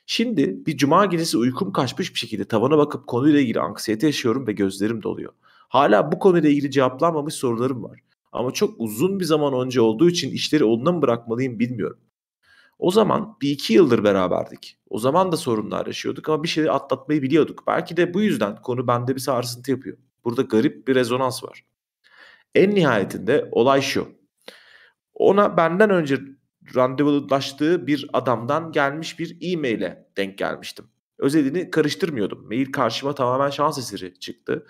Şimdi bir cuma gecesi uykum kaçmış bir şekilde tavana bakıp konuyla ilgili anksiyete yaşıyorum ve gözlerim doluyor. Hala bu konuyla ilgili cevaplanmamış sorularım var. Ama çok uzun bir zaman önce olduğu için işleri onunla mı bırakmalıyım bilmiyorum. O zaman bir iki yıldır beraberdik. O zaman da sorunlar yaşıyorduk ama bir şeyleri atlatmayı biliyorduk. Belki de bu yüzden konu bende bir sarsıntı yapıyor. Burada garip bir rezonans var. En nihayetinde olay şu. Ona benden önce randevulaştığı bir adamdan gelmiş bir e-mail'e denk gelmiştim. Özelini karıştırmıyordum. Mail karşıma tamamen şans eseri çıktı.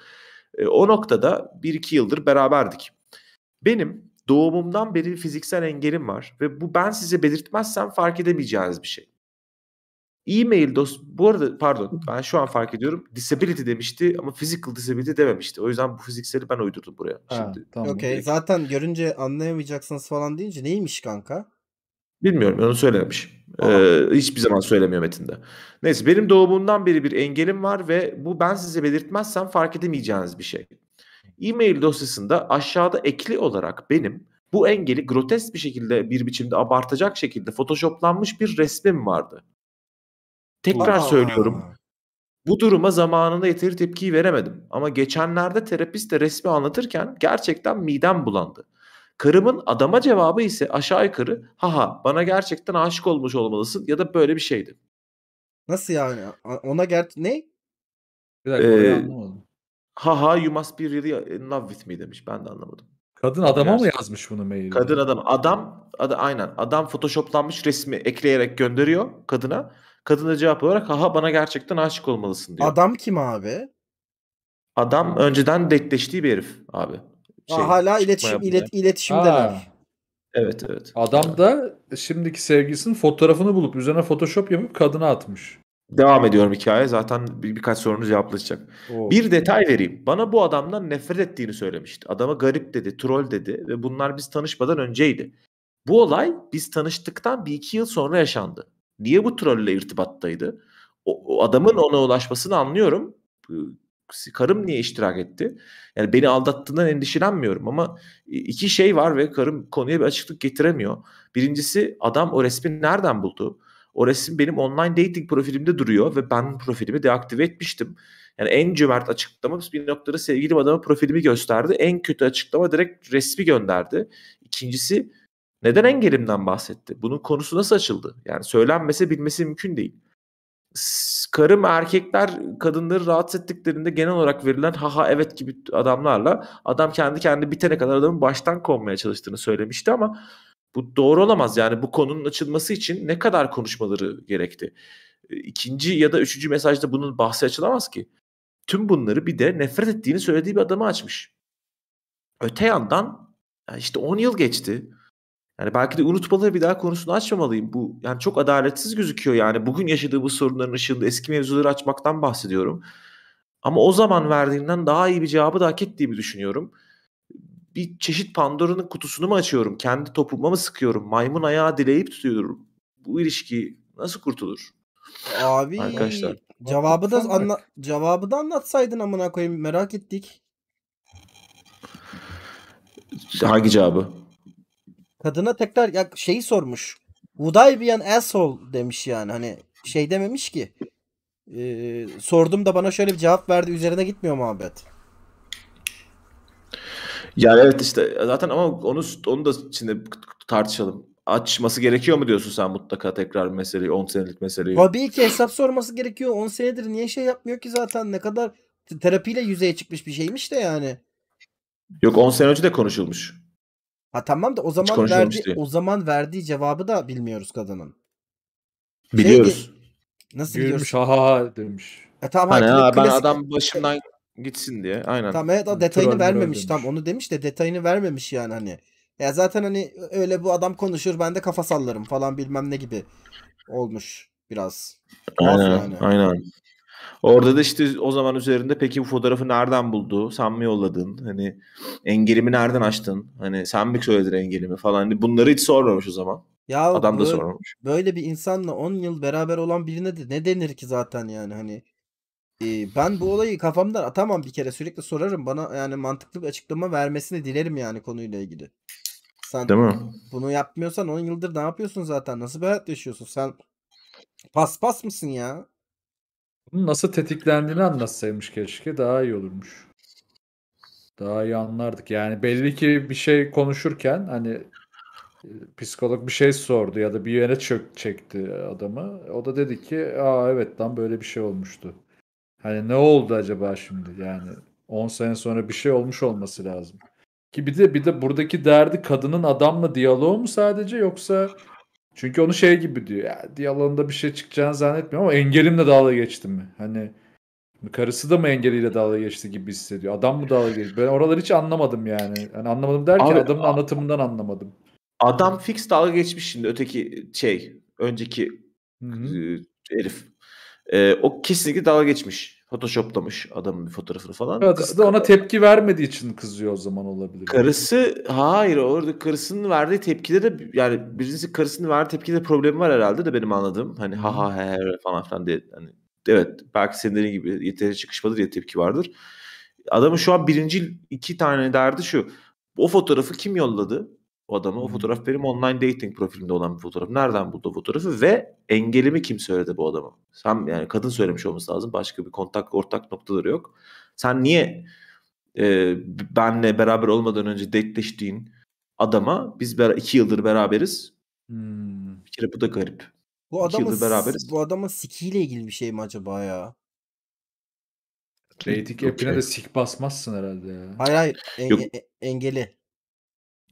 E, o noktada bir iki yıldır beraberdik. Benim doğumumdan beri fiziksel engelim var ve bu ben size belirtmezsem fark edemeyeceğiniz bir şey. E-mail dost bu arada pardon ben şu an fark ediyorum disability demişti ama physical disability dememişti. O yüzden bu fizikseli ben uydurdum buraya. Ha, Şimdi tamam. Okay. Zaten görünce anlayamayacaksınız falan deyince neymiş kanka? Bilmiyorum onu söylememiş. Ee, hiçbir zaman söylemiyor metinde. Neyse benim doğumumdan beri bir engelim var ve bu ben size belirtmezsem fark edemeyeceğiniz bir şey. E-mail dosyasında aşağıda ekli olarak benim bu engeli grotesk bir şekilde bir biçimde abartacak şekilde photoshoplanmış bir resmim vardı. Tekrar Aa. söylüyorum. Bu duruma zamanında yeteri tepkiyi veremedim. Ama geçenlerde terapist de resmi anlatırken gerçekten midem bulandı. Karımın adama cevabı ise aşağı yukarı haha bana gerçekten aşık olmuş olmalısın ya da böyle bir şeydi. Nasıl yani? Ona ger ne? Bir dakika ee, Ha ha you must be really in love with me demiş. Ben de anlamadım. Kadın adama Gerçekten. mı yazmış bunu maili? Kadın adam. Adam ad, aynen. Adam photoshoplanmış resmi ekleyerek gönderiyor kadına. Kadın da cevap olarak haha bana gerçekten aşık olmalısın diyor. Adam kim abi? Adam önceden dekleştiği bir herif abi. Şey, Aa, hala iletişim yapmaya. ilet, iletişimdeler. Evet evet. Adam da şimdiki sevgilisinin fotoğrafını bulup üzerine photoshop yapıp kadına atmış. Devam ediyorum hikaye. Zaten bir, birkaç sorunuz cevaplaşacak. Bir detay vereyim. Bana bu adamdan nefret ettiğini söylemişti. Adama garip dedi, troll dedi ve bunlar biz tanışmadan önceydi. Bu olay biz tanıştıktan bir iki yıl sonra yaşandı. Niye bu trolle irtibattaydı? O, o adamın ona ulaşmasını anlıyorum. Karım niye iştirak etti? Yani beni aldattığından endişelenmiyorum ama iki şey var ve karım konuya bir açıklık getiremiyor. Birincisi adam o resmi nereden buldu? O resim benim online dating profilimde duruyor ve ben profilimi deaktive etmiştim. Yani en cömert açıklama bir noktada sevgilim adamın profilimi gösterdi. En kötü açıklama direkt resmi gönderdi. İkincisi neden engelimden bahsetti? Bunun konusu nasıl açıldı? Yani söylenmese bilmesi mümkün değil. Karım erkekler kadınları rahatsız ettiklerinde genel olarak verilen haha evet gibi adamlarla adam kendi kendi bitene kadar adamın baştan konmaya çalıştığını söylemişti ama bu doğru olamaz yani bu konunun açılması için ne kadar konuşmaları gerekti? E, ikinci ya da üçüncü mesajda bunun bahsi açılamaz ki. Tüm bunları bir de nefret ettiğini söylediği bir adamı açmış. Öte yandan işte 10 yıl geçti. Yani belki de unutmalı bir daha konusunu açmamalıyım. Bu yani çok adaletsiz gözüküyor yani. Bugün yaşadığı bu sorunların ışığında eski mevzuları açmaktan bahsediyorum. Ama o zaman verdiğinden daha iyi bir cevabı da hak ettiğimi düşünüyorum bir çeşit Pandora'nın kutusunu mu açıyorum? Kendi topuma mı sıkıyorum? Maymun ayağı dileyip tutuyorum. Bu ilişki nasıl kurtulur? Abi arkadaşlar. Cevabı da anla cevabı da anlatsaydın amına koyayım merak ettik. Hangi cevabı? Kadına tekrar ya şeyi sormuş. Would I be an asshole demiş yani hani şey dememiş ki. Ee, sordum da bana şöyle bir cevap verdi üzerine gitmiyor muhabbet. Ya evet işte zaten ama onu onu da şimdi tartışalım. Açması gerekiyor mu diyorsun sen mutlaka tekrar meseleyi 10 senelik meseleyi? Tabii ki hesap sorması gerekiyor. 10 senedir niye şey yapmıyor ki zaten ne kadar terapiyle yüzeye çıkmış bir şeymiş de yani. Yok 10 sene önce de konuşulmuş. Ha tamam da o zaman verdiği diye. o zaman verdiği cevabı da bilmiyoruz kadının. Şey biliyoruz. Şey, nasıl Gülmüş, biliyoruz? ha ha demiş. E tamam hani ha, ben adam başımdan Gitsin diye aynen. Tam evet detayını vermemiş tam onu demiş de detayını vermemiş yani hani. Ya zaten hani öyle bu adam konuşur ben de kafa sallarım falan bilmem ne gibi olmuş biraz. Aynen yani. aynen. Orada da işte o zaman üzerinde peki bu fotoğrafı nereden buldu? Sen mi yolladın? Hani engelimi nereden açtın? Hani sen mi söyledin engelimi falan. Hani bunları hiç sormamış o zaman. Ya Adam böyle, da sormamış. Böyle bir insanla 10 yıl beraber olan birine de ne denir ki zaten yani hani ee, ben bu olayı kafamdan atamam bir kere sürekli sorarım. Bana yani mantıklı bir açıklama vermesini dilerim yani konuyla ilgili. Sen Değil mi? bunu yapmıyorsan 10 yıldır ne yapıyorsun zaten? Nasıl bir hayat yaşıyorsun? Sen pas pas mısın ya? nasıl tetiklendiğini anlatsaymış keşke daha iyi olurmuş. Daha iyi anlardık. Yani belli ki bir şey konuşurken hani e, psikolog bir şey sordu ya da bir yere çök çekti adamı. O da dedi ki aa evet lan böyle bir şey olmuştu. Hani ne oldu acaba şimdi yani 10 sene sonra bir şey olmuş olması lazım. Ki bir de bir de buradaki derdi kadının adamla diyaloğu mu sadece yoksa çünkü onu şey gibi diyor. Ya diyaloğunda bir şey çıkacağını zannetmiyorum ama engelimle dalga geçtim mi? Hani karısı da mı engeliyle dalga geçti gibi hissediyor. Adam mı dalga geçti? Ben oraları hiç anlamadım yani. yani anlamadım derken adamın anlatımından anlamadım. Adam fix dalga geçmiş şimdi öteki şey önceki Hı-hı. E, herif. E, o kesinlikle dalga geçmiş. Photoshoplamış adamın bir fotoğrafını falan. Karısı da ona tepki vermediği için kızıyor o zaman olabilir. Karısı hayır orada karısının verdiği tepkide de yani birincisi karısının verdiği tepkide problemi var herhalde de benim anladığım. Hani ha ha he, falan filan diye hani evet belki senin gibi yeteri çıkışmadır ya tepki vardır. Adamın şu an birinci iki tane derdi şu. O fotoğrafı kim yolladı? o adamı. O fotoğraf benim online dating profilimde olan bir fotoğraf. Nereden buldu fotoğrafı ve engelimi kim söyledi bu adamı? Sen yani kadın söylemiş olması lazım. Başka bir kontak ortak noktaları yok. Sen niye e, benle beraber olmadan önce dateleştiğin adama biz iki yıldır beraberiz. Hmm. Bir kere bu da garip. Bu iki adamın, beraberiz. Bu adamın sikiyle ilgili bir şey mi acaba ya? Dating app'ine de şey sik basmazsın herhalde ya. Hayır hayır. En- e, e, engeli.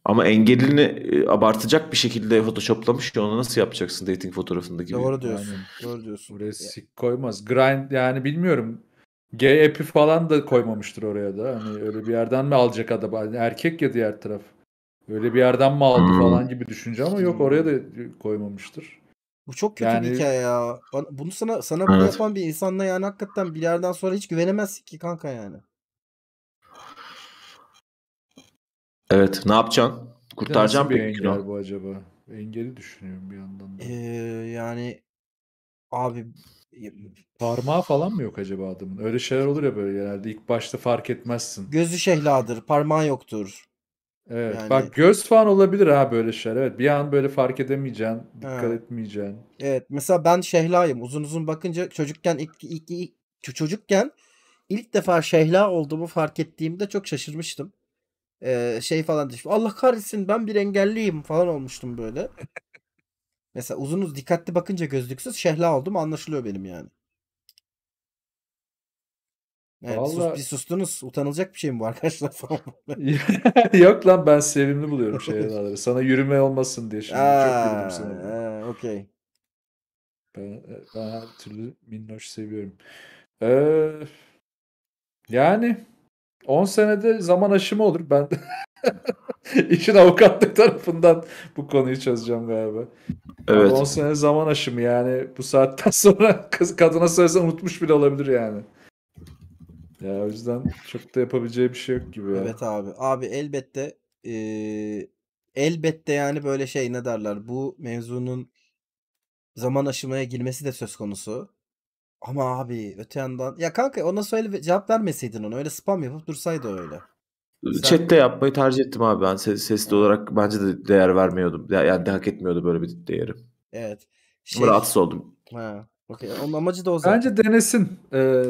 Ama engelini e, abartacak bir şekilde photoshoplamış ya onu nasıl yapacaksın dating fotoğrafında gibi. Doğru diyorsun. Aynen. Doğru diyorsun. Buraya sik koymaz. Grind yani bilmiyorum. Gay epi falan da koymamıştır oraya da. Hani öyle bir yerden mi alacak adam? Yani erkek ya diğer taraf. Öyle bir yerden mi aldı hmm. falan gibi düşünce ama yok oraya da koymamıştır. Bu çok kötü yani... bir hikaye ya. Bunu sana sana bunu evet. yapan bir insanla yani hakikaten bir yerden sonra hiç güvenemezsin ki kanka yani. Evet ne yapacaksın? Kurtaracağım Nasıl bir engel o. bu acaba? Engeli düşünüyorum bir yandan da. Ee, yani abi Parmağı falan mı yok acaba adamın? Öyle şeyler olur ya böyle genelde. ilk başta fark etmezsin. Gözü şehladır, parmağı yoktur. Evet. Yani... Bak göz falan olabilir ha böyle şeyler. Evet. Bir an böyle fark edemeyeceksin. Dikkat ha. etmeyeceksin. Evet. Mesela ben şehlayım. Uzun uzun bakınca çocukken ilk, ilk, ilk çocukken ilk defa şehla olduğumu fark ettiğimde çok şaşırmıştım e, şey falan demiş. Allah kahretsin ben bir engelliyim falan olmuştum böyle. Mesela uzun uz dikkatli bakınca gözlüksüz şehla oldum anlaşılıyor benim yani. Evet, Vallahi... sus, bir sustunuz. Utanılacak bir şey mi bu arkadaşlar *laughs* falan? *laughs* Yok lan ben sevimli buluyorum şeyleri. *laughs* Sana yürüme olmasın diye şimdi Aa, çok güldüm sana. E, okey. Ben, e, ben her türlü minnoş seviyorum. Ee, yani 10 senede zaman aşımı olur. Ben *laughs* işin avukatlık tarafından bu konuyu çözeceğim galiba. Evet. 10 sene zaman aşımı yani bu saatten *laughs* sonra kız kadına söylesen unutmuş bile olabilir yani. Ya o yüzden çok da yapabileceği bir şey yok gibi. Ya. Evet abi. Abi elbette e, elbette yani böyle şey ne derler bu mevzunun zaman aşımaya girmesi de söz konusu. Ama abi öte yandan ya kanka ona söyle cevap vermeseydin ona öyle spam yapıp dursaydı öyle. Sen... yapmayı tercih ettim abi ben ses, sesli olarak bence de değer vermiyordum. Yani de hak etmiyordu böyle bir değeri. Evet. Şey... Ama rahatsız oldum. Ha. Okay. Onun amacı da o zaten. Bence denesin. Ee,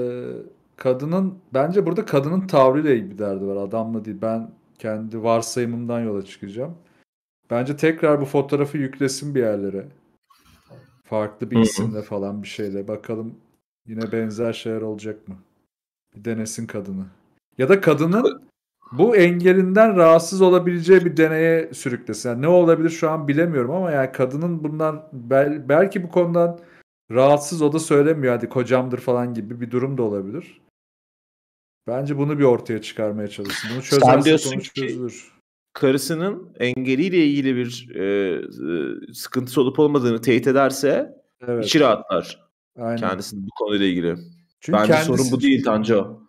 kadının bence burada kadının tavrıyla ilgili bir derdi var. Adamla değil. Ben kendi varsayımımdan yola çıkacağım. Bence tekrar bu fotoğrafı yüklesin bir yerlere. Farklı bir isimle falan bir şeyle. Bakalım Yine benzer şeyler olacak mı? Bir denesin kadını. Ya da kadının bu engelinden rahatsız olabileceği bir deneye sürüklesin. Yani ne olabilir şu an bilemiyorum ama yani kadının bundan bel, belki bu konudan rahatsız o da söylemiyor hadi kocamdır falan gibi bir durum da olabilir. Bence bunu bir ortaya çıkarmaya çalışsın. Bunu çözerse sonuç çözülür. Karısının engeliyle ilgili bir e, e, sıkıntısı olup olmadığını teyit ederse evet. içi rahatlar. Aynen. Kendisinin bu konuyla ilgili. Çünkü Bence kendisi... sorun bu değil Tanco.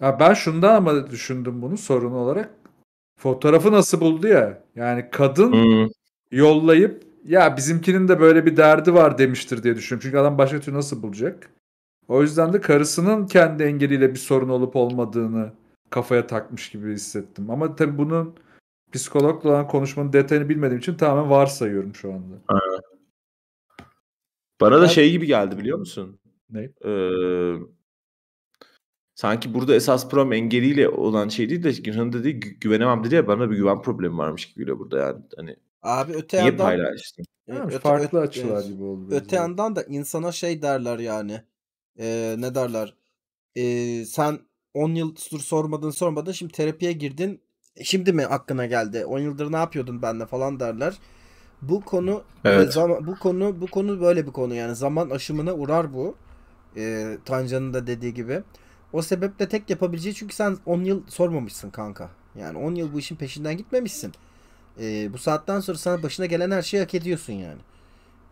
Ya ben şundan ama düşündüm bunu sorun olarak. Fotoğrafı nasıl buldu ya? Yani kadın hmm. yollayıp ya bizimkinin de böyle bir derdi var demiştir diye düşünüyorum. Çünkü adam başka türlü nasıl bulacak? O yüzden de karısının kendi engeliyle bir sorun olup olmadığını kafaya takmış gibi hissettim. Ama tabii bunun psikologla olan konuşmanın detayını bilmediğim için tamamen varsayıyorum şu anda. Evet. Bana ben... da şey gibi geldi biliyor musun? Ne? Ee, sanki burada esas problem engeliyle olan şey değil de Günhan'ın dediği gü- güvenemem dedi ya bana bir güven problemi varmış gibi geliyor burada yani. Hani Abi öte niye yandan paylaştın? Yani e, öte, farklı öte, açılar gibi oldu. Öte yani. yandan da insana şey derler yani. E, ne derler? E, sen 10 yıldır sormadın sormadın şimdi terapiye girdin. E, şimdi mi aklına geldi? 10 yıldır ne yapıyordun benle falan derler. Bu konu evet. zaman, bu konu bu konu böyle bir konu yani zaman aşımına uğrar bu. Ee, Tancan'ın da dediği gibi. O sebeple tek yapabileceği çünkü sen 10 yıl sormamışsın kanka. Yani 10 yıl bu işin peşinden gitmemişsin. Ee, bu saatten sonra sana başına gelen her şeyi hak ediyorsun yani.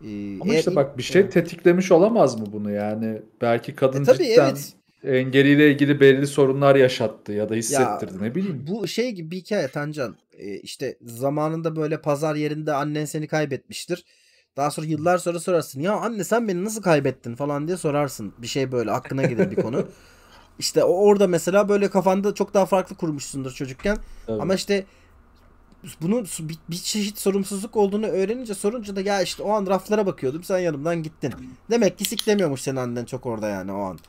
Ee, Ama eğer... işte bak bir şey tetiklemiş olamaz mı bunu yani? Belki kadın e, tabii, cidden evet engeliyle ilgili belli sorunlar yaşattı ya da hissettirdi ya, ne bileyim. Bu şey gibi bir hikaye Tancan. Ee, işte zamanında böyle pazar yerinde annen seni kaybetmiştir. Daha sonra yıllar sonra sorarsın. Ya anne sen beni nasıl kaybettin falan diye sorarsın. Bir şey böyle aklına gelir bir konu. *laughs* İşte orada mesela böyle kafanda çok daha farklı kurmuşsundur çocukken. Evet. Ama işte bunun bir, bir çeşit sorumsuzluk olduğunu öğrenince sorunca da ya işte o an raflara bakıyordum sen yanımdan gittin. Demek ki siklemiyormuş senin annen çok orada yani o an.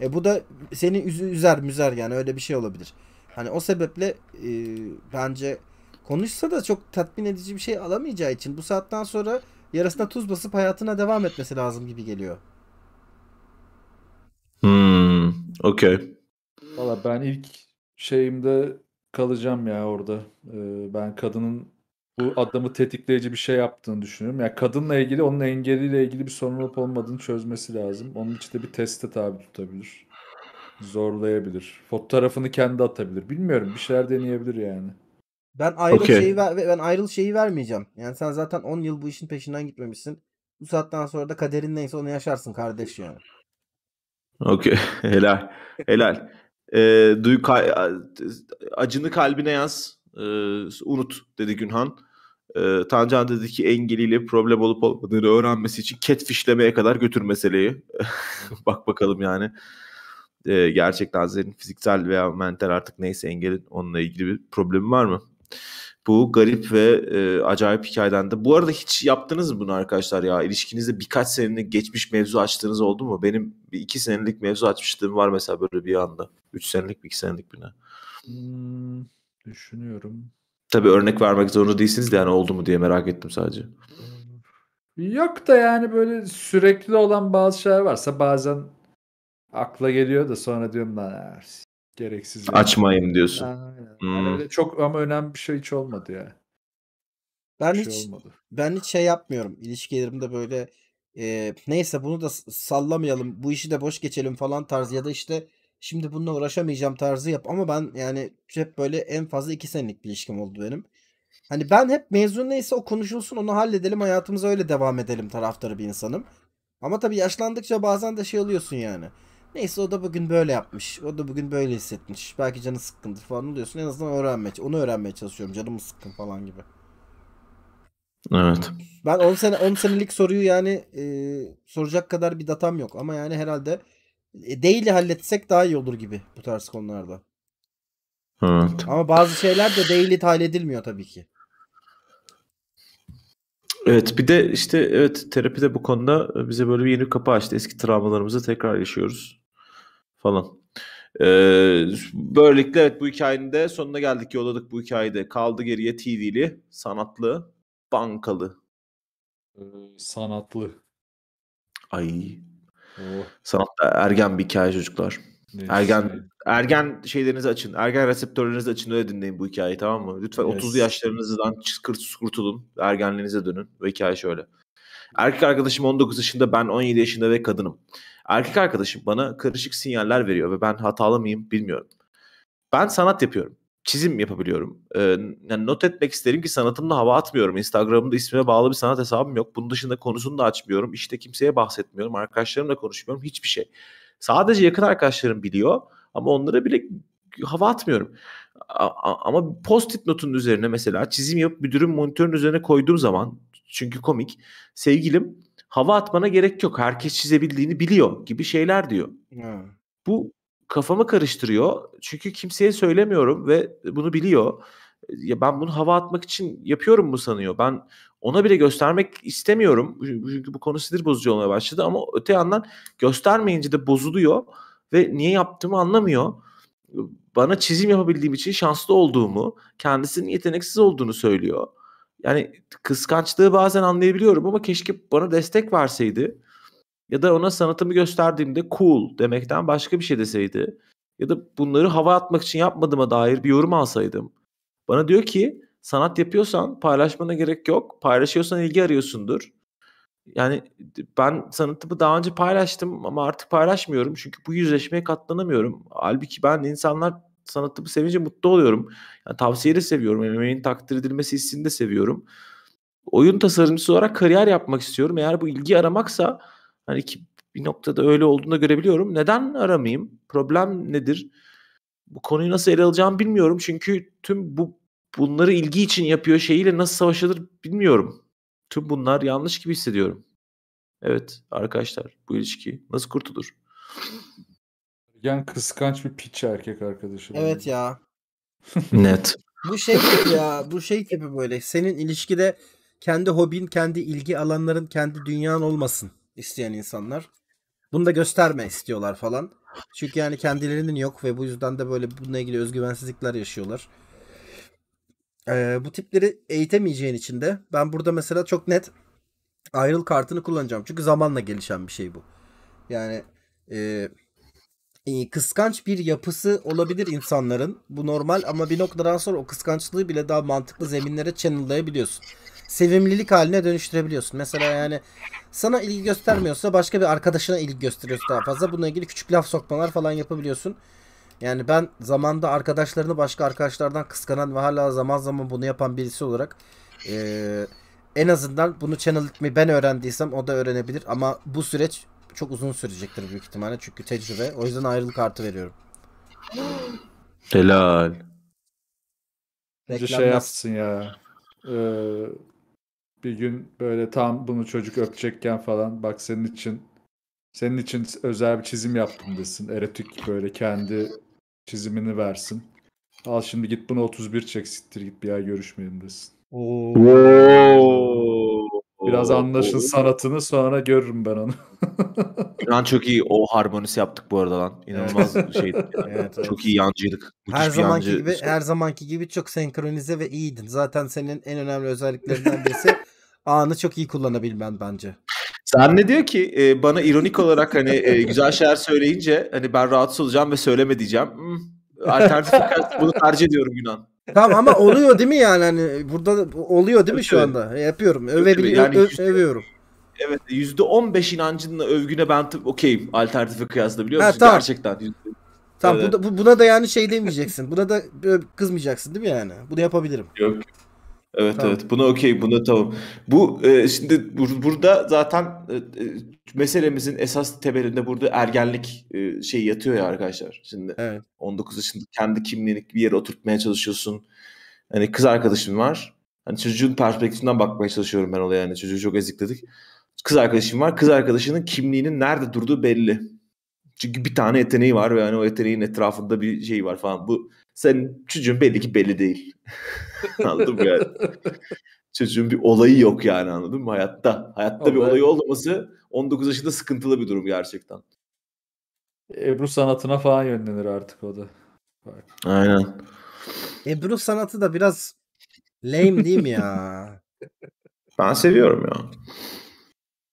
E bu da seni üzer müzer yani öyle bir şey olabilir. Hani o sebeple e, bence konuşsa da çok tatmin edici bir şey alamayacağı için bu saatten sonra yarasına tuz basıp hayatına devam etmesi lazım gibi geliyor. Hmm, okay. Valla ben ilk şeyimde kalacağım ya orada. Ee, ben kadının bu adamı tetikleyici bir şey yaptığını düşünüyorum. Yani kadınla ilgili onun engeliyle ilgili bir sorun olup olmadığını çözmesi lazım. Onun için de bir teste tabi tutabilir. Zorlayabilir. Fotoğrafını kendi atabilir. Bilmiyorum bir şeyler deneyebilir yani. Ben ayrıl okay. şeyi ver, ben ayrıl şeyi vermeyeceğim. Yani sen zaten 10 yıl bu işin peşinden gitmemişsin. Bu saatten sonra da kaderin neyse onu yaşarsın kardeş yani. Okey. *laughs* Helal. Helal. e, duy, acını kalbine yaz. E, unut dedi Günhan. E, Tancan dedi ki engeliyle problem olup olmadığını öğrenmesi için catfishlemeye kadar götür meseleyi. *laughs* Bak bakalım yani. E, gerçekten senin fiziksel veya mental artık neyse engelin onunla ilgili bir problemi var mı? Bu garip ve e, acayip hikayeden de. Bu arada hiç yaptınız mı bunu arkadaşlar ya? İlişkinizde birkaç senelik geçmiş mevzu açtığınız oldu mu? Benim bir iki senelik mevzu açmıştım var mesela böyle bir anda. Üç senelik bir iki senelik bir ne? Hmm. Düşünüyorum. Tabi örnek vermek zorunda değilsiniz de yani oldu mu diye merak ettim sadece. Yok da yani böyle sürekli olan bazı şeyler varsa bazen akla geliyor da sonra diyorum lan gereksiz. Yani. Açmayayım diyorsun. Aynen. Hmm. Yani çok ama önemli bir şey hiç olmadı ya. Ben şey hiç olmadı. ben hiç şey yapmıyorum. ilişkilerimde böyle e, neyse bunu da sallamayalım. Bu işi de boş geçelim falan tarzı ya da işte şimdi bununla uğraşamayacağım tarzı yap ama ben yani hep böyle en fazla iki senelik bir ilişkim oldu benim. Hani ben hep mezun neyse o konuşulsun onu halledelim hayatımıza öyle devam edelim taraftarı bir insanım. Ama tabii yaşlandıkça bazen de şey oluyorsun yani. Neyse o da bugün böyle yapmış. O da bugün böyle hissetmiş. Belki canı sıkkındır falan oluyorsun. En azından öğrenmeye, onu öğrenmeye çalışıyorum. Canım sıkkın falan gibi. Evet. Ben 10 sene 10 senelik soruyu yani e, soracak kadar bir datam yok ama yani herhalde e, daily halletsek daha iyi olur gibi bu tarz konularda. Evet. Ama bazı şeyler de daily halledilmiyor tabii ki. Evet bir de işte evet terapi de bu konuda e, bize böyle bir yeni kapı açtı. Eski travmalarımızı tekrar yaşıyoruz falan. Ee, böylelikle evet bu hikayenin de sonuna geldik. Yolladık bu hikayede. Kaldı geriye TV'li, sanatlı, bankalı. Sanatlı. Ay Oh. Sanatta ergen bir hikaye çocuklar. Ne ergen ergen şeylerinizi açın. Ergen reseptörlerinizi açın öyle dinleyin bu hikayeyi tamam mı? Lütfen yes. 30'lu yaşlarınızdan kurtulun. Ergenliğinize dönün ve hikaye şöyle. Erkek arkadaşım 19 yaşında, ben 17 yaşında ve kadınım. Erkek arkadaşım bana karışık sinyaller veriyor ve ben hatalı mıyım bilmiyorum. Ben sanat yapıyorum çizim yapabiliyorum. Ee, yani not etmek isterim ki sanatımda hava atmıyorum. Instagram'da ismime bağlı bir sanat hesabım yok. Bunun dışında konusunu da açmıyorum. İşte kimseye bahsetmiyorum. Arkadaşlarımla konuşmuyorum. Hiçbir şey. Sadece yakın arkadaşlarım biliyor ama onlara bile hava atmıyorum. ama post-it notunun üzerine mesela çizim yapıp müdürün monitörün üzerine koyduğum zaman çünkü komik sevgilim hava atmana gerek yok. Herkes çizebildiğini biliyor gibi şeyler diyor. Hmm. Bu kafamı karıştırıyor. Çünkü kimseye söylemiyorum ve bunu biliyor. Ya ben bunu hava atmak için yapıyorum mu sanıyor. Ben ona bile göstermek istemiyorum. Çünkü bu konu sinir bozucu olmaya başladı ama öte yandan göstermeyince de bozuluyor ve niye yaptığımı anlamıyor. Bana çizim yapabildiğim için şanslı olduğumu, kendisinin yeteneksiz olduğunu söylüyor. Yani kıskançlığı bazen anlayabiliyorum ama keşke bana destek verseydi ya da ona sanatımı gösterdiğimde cool demekten başka bir şey deseydi ya da bunları hava atmak için yapmadığıma dair bir yorum alsaydım. Bana diyor ki sanat yapıyorsan paylaşmana gerek yok. Paylaşıyorsan ilgi arıyorsundur. Yani ben sanatımı daha önce paylaştım ama artık paylaşmıyorum. Çünkü bu yüzleşmeye katlanamıyorum. Halbuki ben insanlar sanatımı sevince mutlu oluyorum. Yani tavsiyeyi de seviyorum. Emeğin takdir edilmesi hissini de seviyorum. Oyun tasarımcısı olarak kariyer yapmak istiyorum. Eğer bu ilgi aramaksa Hani ki bir noktada öyle olduğunu da görebiliyorum. Neden aramayayım? Problem nedir? Bu konuyu nasıl ele alacağımı bilmiyorum. Çünkü tüm bu bunları ilgi için yapıyor şeyiyle nasıl savaşılır bilmiyorum. Tüm bunlar yanlış gibi hissediyorum. Evet arkadaşlar bu ilişki nasıl kurtulur? Yani kıskanç bir piç erkek arkadaşı. Evet ya. *laughs* Net. bu şey gibi ya bu şey gibi böyle senin ilişkide kendi hobin kendi ilgi alanların kendi dünyan olmasın isteyen insanlar. Bunu da gösterme istiyorlar falan. Çünkü yani kendilerinin yok ve bu yüzden de böyle bununla ilgili özgüvensizlikler yaşıyorlar. Ee, bu tipleri eğitemeyeceğin için de ben burada mesela çok net ayrıl kartını kullanacağım. Çünkü zamanla gelişen bir şey bu. Yani e, e, kıskanç bir yapısı olabilir insanların. Bu normal ama bir noktadan sonra o kıskançlığı bile daha mantıklı zeminlere channel'layabiliyorsun sevimlilik haline dönüştürebiliyorsun. Mesela yani sana ilgi göstermiyorsa başka bir arkadaşına ilgi gösteriyorsun daha fazla. Bununla ilgili küçük laf sokmalar falan yapabiliyorsun. Yani ben zamanda arkadaşlarını başka arkadaşlardan kıskanan ve hala zaman zaman bunu yapan birisi olarak ee, en azından bunu channel etmeyi ben öğrendiysem o da öğrenebilir. Ama bu süreç çok uzun sürecektir büyük ihtimalle çünkü tecrübe. O yüzden ayrılık kartı veriyorum. Helal. Reklam şey yapsın ya. Ee, bir gün böyle tam bunu çocuk öpecekken falan bak senin için senin için özel bir çizim yaptım desin. Eretik böyle kendi çizimini versin. Al şimdi git bunu 31 çek siktir git bir yer görüşmeyelim desin. Oo. Biraz anlaşın sanatını sonra görürüm ben onu. Lan *laughs* çok iyi o harmonisi yaptık bu arada lan. İnanılmaz şey. *laughs* evet, evet. Çok iyi yancıydık. Müthiş her zamanki yancı. gibi şey. her zamanki gibi çok senkronize ve iyiydin. Zaten senin en önemli özelliklerinden birisi *laughs* anı çok iyi kullanabilmen bence. Sen ne diyor ki e, bana ironik olarak hani e, güzel şeyler söyleyince hani ben rahatsız olacağım ve söyleme diyeceğim. Hmm, alternatif bunu tercih ediyorum Yunan. Tamam ama oluyor değil mi yani hani burada oluyor değil mi şu anda? E, yapıyorum. Övebiliyorum. Yani yüzde, övüyorum. Evet %15 inancınla övgüne ben okeyim alternatifi kıyasla biliyor musun? Ha, tamam. Gerçekten. Tamam evet. bu da, bu, buna da yani şey demeyeceksin. Buna da kızmayacaksın değil mi yani? Bunu yapabilirim. Yok. Evet tamam. evet buna okey buna tamam. Bu e, şimdi bur- burada zaten e, e, meselemizin esas temelinde burada ergenlik e, şey yatıyor ya arkadaşlar. Şimdi evet. 19 yaşında kendi kimliğini bir yere oturtmaya çalışıyorsun. Hani kız arkadaşım var. Hani çocuğun perspektifinden bakmaya çalışıyorum ben olaya yani çocuğu çok ezikledik. Kız arkadaşım var. Kız arkadaşının kimliğinin nerede durduğu belli. Çünkü bir tane yeteneği var ve yani o yeteneğin etrafında bir şey var falan. Bu senin çocuğun belli ki belli değil. *laughs* anladın mı yani? çocuğun bir olayı yok yani anladın mı hayatta? Hayatta Ama bir olayı olmaması 19 yaşında sıkıntılı bir durum gerçekten. Ebru sanatına falan yönlenir artık o da. Aynen. Ebru sanatı da biraz lame değil mi ya? ben seviyorum ya.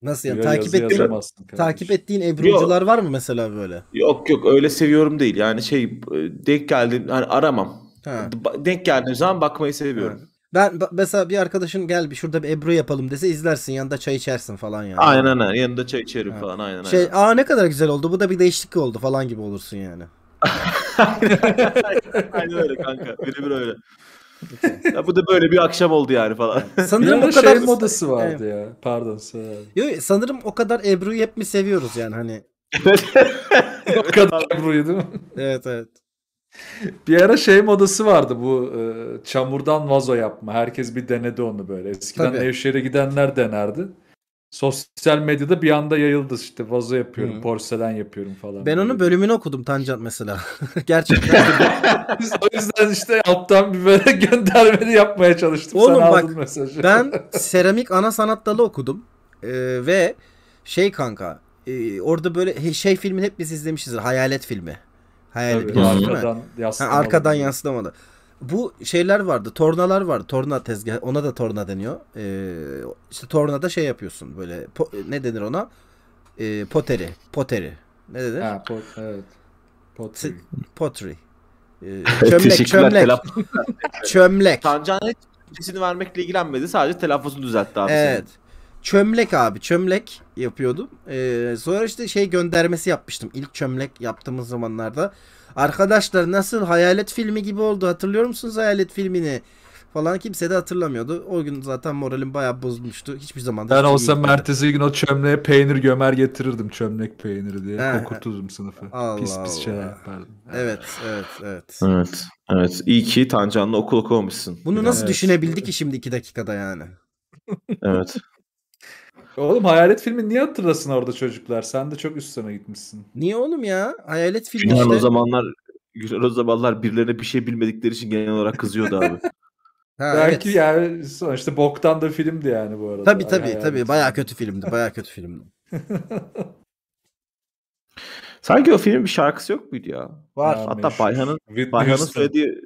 Nasıl yani? Ya takip, yazı ettiğin, takip ettiğin Ebru'cular var mı mesela böyle? Yok yok öyle seviyorum değil. Yani şey e, denk geldi hani aramam. Ha. Denk geldiğim zaman bakmayı seviyorum. Ha. Ben mesela bir arkadaşın gel bir şurada bir Ebru yapalım dese izlersin yanında çay içersin falan yani. Aynen aynen yanında çay içerim ha. falan aynen şey, aynen. Aa ne kadar güzel oldu bu da bir değişiklik oldu falan gibi olursun yani. *laughs* aynen öyle kanka birebir öyle. *laughs* ya bu da böyle bir akşam oldu yani falan. *laughs* Sanırım o şey kadar modası vardı evet. ya. Pardon. Yok sanırım o kadar Ebru'yu hep mi seviyoruz yani hani. *laughs* o kadar Ebru'yu değil mi? Evet evet. Bir ara şey modası vardı bu e, çamurdan vazo yapma. Herkes bir denedi onu böyle. Eskiden Tabii. Nevşehir'e gidenler denerdi. Sosyal medyada bir anda yayıldı işte vazo yapıyorum, Hı. porselen yapıyorum falan. Ben onun bölümünü okudum Tancan mesela. *laughs* Gerçekten. *laughs* Biz o yüzden işte alttan bir böyle *laughs* göndermeni yapmaya çalıştım. Oğlum Sen bak mesajı. ben seramik ana sanat dalı okudum. Ee, ve şey kanka e, orada böyle şey filmin hep biz izlemişizdir. Hayalet filmi. Hayalet Tabii, biliyorsun arkadan, değil mi? Yansıtamalı. Ha, arkadan yansıtamalı bu şeyler vardı. Tornalar vardı. Torna tezgah. Ona da torna deniyor. Ee, işte tornada şey yapıyorsun böyle. Po- ne denir ona? Ee, poteri. Poteri. Ne dedi? Ha, pot, evet. Pottery. Potri. Ee, *laughs* çömlek, çömlek. *laughs* çömlek. Tancan hiç vermekle ilgilenmedi. Sadece telaffuzunu düzeltti abi. Evet. Senin. Çömlek abi. Çömlek yapıyordum. Ee, sonra işte şey göndermesi yapmıştım. İlk çömlek yaptığımız zamanlarda Arkadaşlar nasıl hayalet filmi gibi oldu hatırlıyor musunuz hayalet filmini? Falan kimse de hatırlamıyordu. O gün zaten moralim bayağı bozulmuştu. Hiçbir zaman da Ben olsam ertesi gün o çömleğe peynir gömer getirirdim. Çömlek peyniri diye. Okuturdum sınıfı. Allah pis pis Allah. şeyler yapardım. Evet, evet, evet. Evet, evet. İyi ki Tancan'la okul okumamışsın. Bunu nasıl Evet. düşünebildik ki şimdi iki dakikada yani? Evet. Oğlum hayalet filmi niye hatırlasın orada çocuklar? Sen de çok üstüne gitmişsin. Niye oğlum ya? Hayalet filmi Günler işte. o zamanlar Günler o zamanlar birilerine bir şey bilmedikleri için genel olarak kızıyordu abi. *laughs* Ha, Belki evet. yani sonuçta boktan da filmdi yani bu arada. Tabii tabii hayalet. tabii. Bayağı kötü filmdi. Bayağı kötü filmdi. *laughs* Sanki o filmin bir şarkısı yok muydu ya? Var. Ya, Hatta Bayhan'ın Bayhan'ın söylediği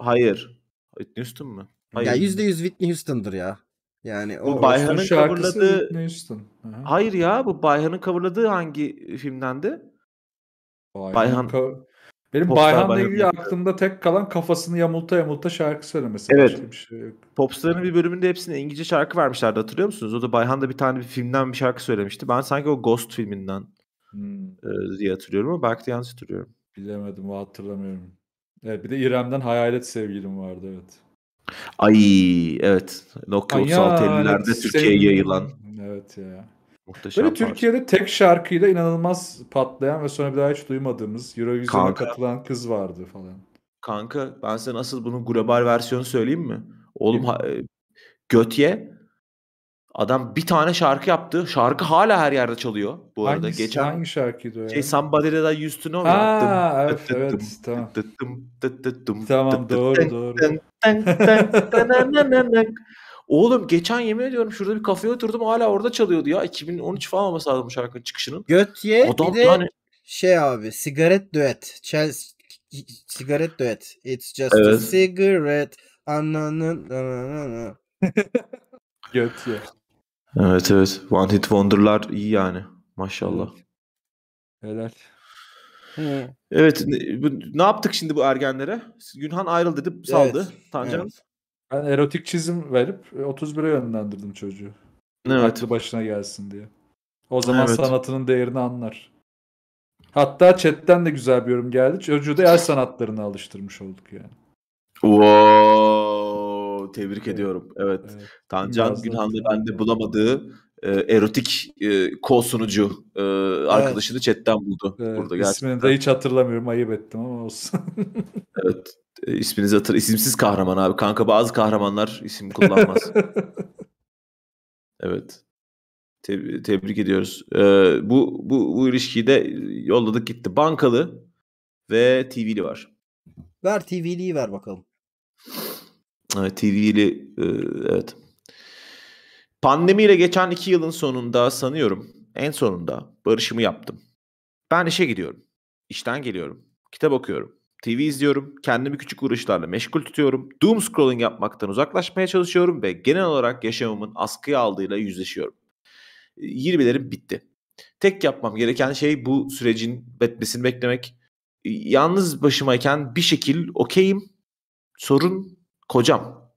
hayır. Whitney Houston mu? Hayır. Ya %100 Whitney Houston'dır ya. Yani bu o Bayhan'ın kavurladığı Hayır ya bu Bayhan'ın kavurladığı hangi filmdendi? Bayhan, Bayhan... Benim Popstar Bayhan'la ilgili aklımda tek kalan kafasını yamulta yamulta şarkı söylemesi. Evet. Bir şey Popstar'ın bir bölümünde hepsine İngilizce şarkı vermişlerdi hatırlıyor musunuz? O da Bayhan'da bir tane bir filmden bir şarkı söylemişti. Ben sanki o Ghost filminden hmm. E, diye hatırlıyorum ama belki de yanlış hatırlıyorum. Bilemedim hatırlamıyorum. Evet bir de İrem'den hayalet sevgilim vardı evet. Ay evet. Nokia 3650'lerde evet, Türkiye'ye yayılan. Evet ya. Muhteşem Böyle Türkiye'de tek şarkıyla inanılmaz patlayan ve sonra bir daha hiç duymadığımız Eurovision'a katılan kız vardı falan. Kanka ben sana asıl bunun global versiyonu söyleyeyim mi? Oğlum ha, e, Götye Adam bir tane şarkı yaptı. Şarkı hala her yerde çalıyor bu Hangisi, arada. Geçen hangi şarkıydı o ya? Şey Somebody That I Used To Know. Aa evet evet tamam. Tamam doğru doğru. Oğlum geçen yemin ediyorum şurada bir kafeye oturdum hala orada çalıyordu ya. 2013 falan olması lazım bu şarkının çıkışının. Götye Adam bir de yani... şey abi sigaret düet. Chelsea, sigaret düet. It's just evet. a cigarette. Ananın. *laughs* Götye. Evet evet. One Hit Wonder'lar iyi yani. Maşallah. Helal. He. Evet. Ne, bu, ne yaptık şimdi bu ergenlere? Günhan ayrıldı dedi saldı. Evet. Tancan. Evet. Ben erotik çizim verip 31'e yönlendirdim çocuğu. Evet. Aklı başına gelsin diye. O zaman evet. sanatının değerini anlar. Hatta chatten de güzel bir yorum geldi. Çocuğu da el sanatlarına alıştırmış olduk yani. Wow. Tebrik evet. ediyorum. Evet. evet. Tancan Biraz Günhan'da da... bende bulamadığı e, erotik e, co-sunucu e, evet. arkadaşını chatten buldu. Evet. Burada gerçekten. İsmini de hiç hatırlamıyorum. Ayıp ettim ama olsun. *laughs* evet. E, isminizi hatır. İsimsiz kahraman abi. Kanka bazı kahramanlar isim kullanmaz. *laughs* evet. Te- tebrik ediyoruz. E, bu, bu, bu ilişkiyi de yolladık gitti. Bankalı ve TV'li var. Ver TV'liyi ver bakalım. Ee, TV'li e, evet. Pandemiyle geçen iki yılın sonunda sanıyorum en sonunda barışımı yaptım. Ben işe gidiyorum. İşten geliyorum. Kitap okuyorum. TV izliyorum. Kendimi küçük uğraşlarla meşgul tutuyorum. Doom scrolling yapmaktan uzaklaşmaya çalışıyorum ve genel olarak yaşamımın askıya aldığıyla yüzleşiyorum. 20'lerim bitti. Tek yapmam gereken şey bu sürecin bitmesini beklemek. Yalnız başımayken bir şekil okeyim. Sorun kocam.